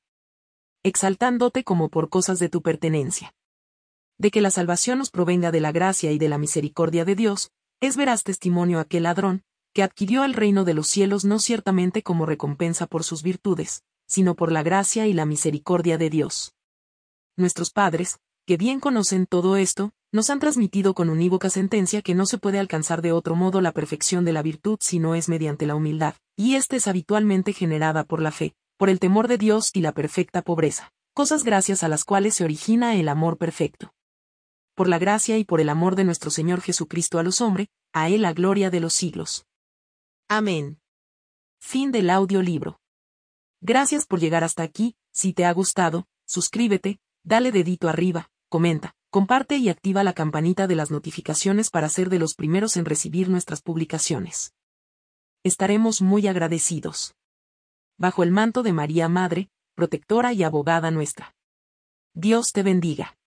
Speaker 1: Exaltándote como por cosas de tu pertenencia. De que la salvación nos provenga de la gracia y de la misericordia de Dios, es verás testimonio aquel ladrón, que adquirió el reino de los cielos no ciertamente como recompensa por sus virtudes, sino por la gracia y la misericordia de Dios. Nuestros padres, que bien conocen todo esto, nos han transmitido con unívoca sentencia que no se puede alcanzar de otro modo la perfección de la virtud si no es mediante la humildad, y ésta es habitualmente generada por la fe, por el temor de Dios y la perfecta pobreza, cosas gracias a las cuales se origina el amor perfecto. Por la gracia y por el amor de nuestro Señor Jesucristo a los hombres, a Él la gloria de los siglos. Amén. Fin del audiolibro. Gracias por llegar hasta aquí, si te ha gustado, suscríbete, dale dedito arriba, comenta, comparte y activa la campanita de las notificaciones para ser de los primeros en recibir nuestras publicaciones. Estaremos muy agradecidos. Bajo el manto de María Madre, protectora y abogada nuestra. Dios te bendiga.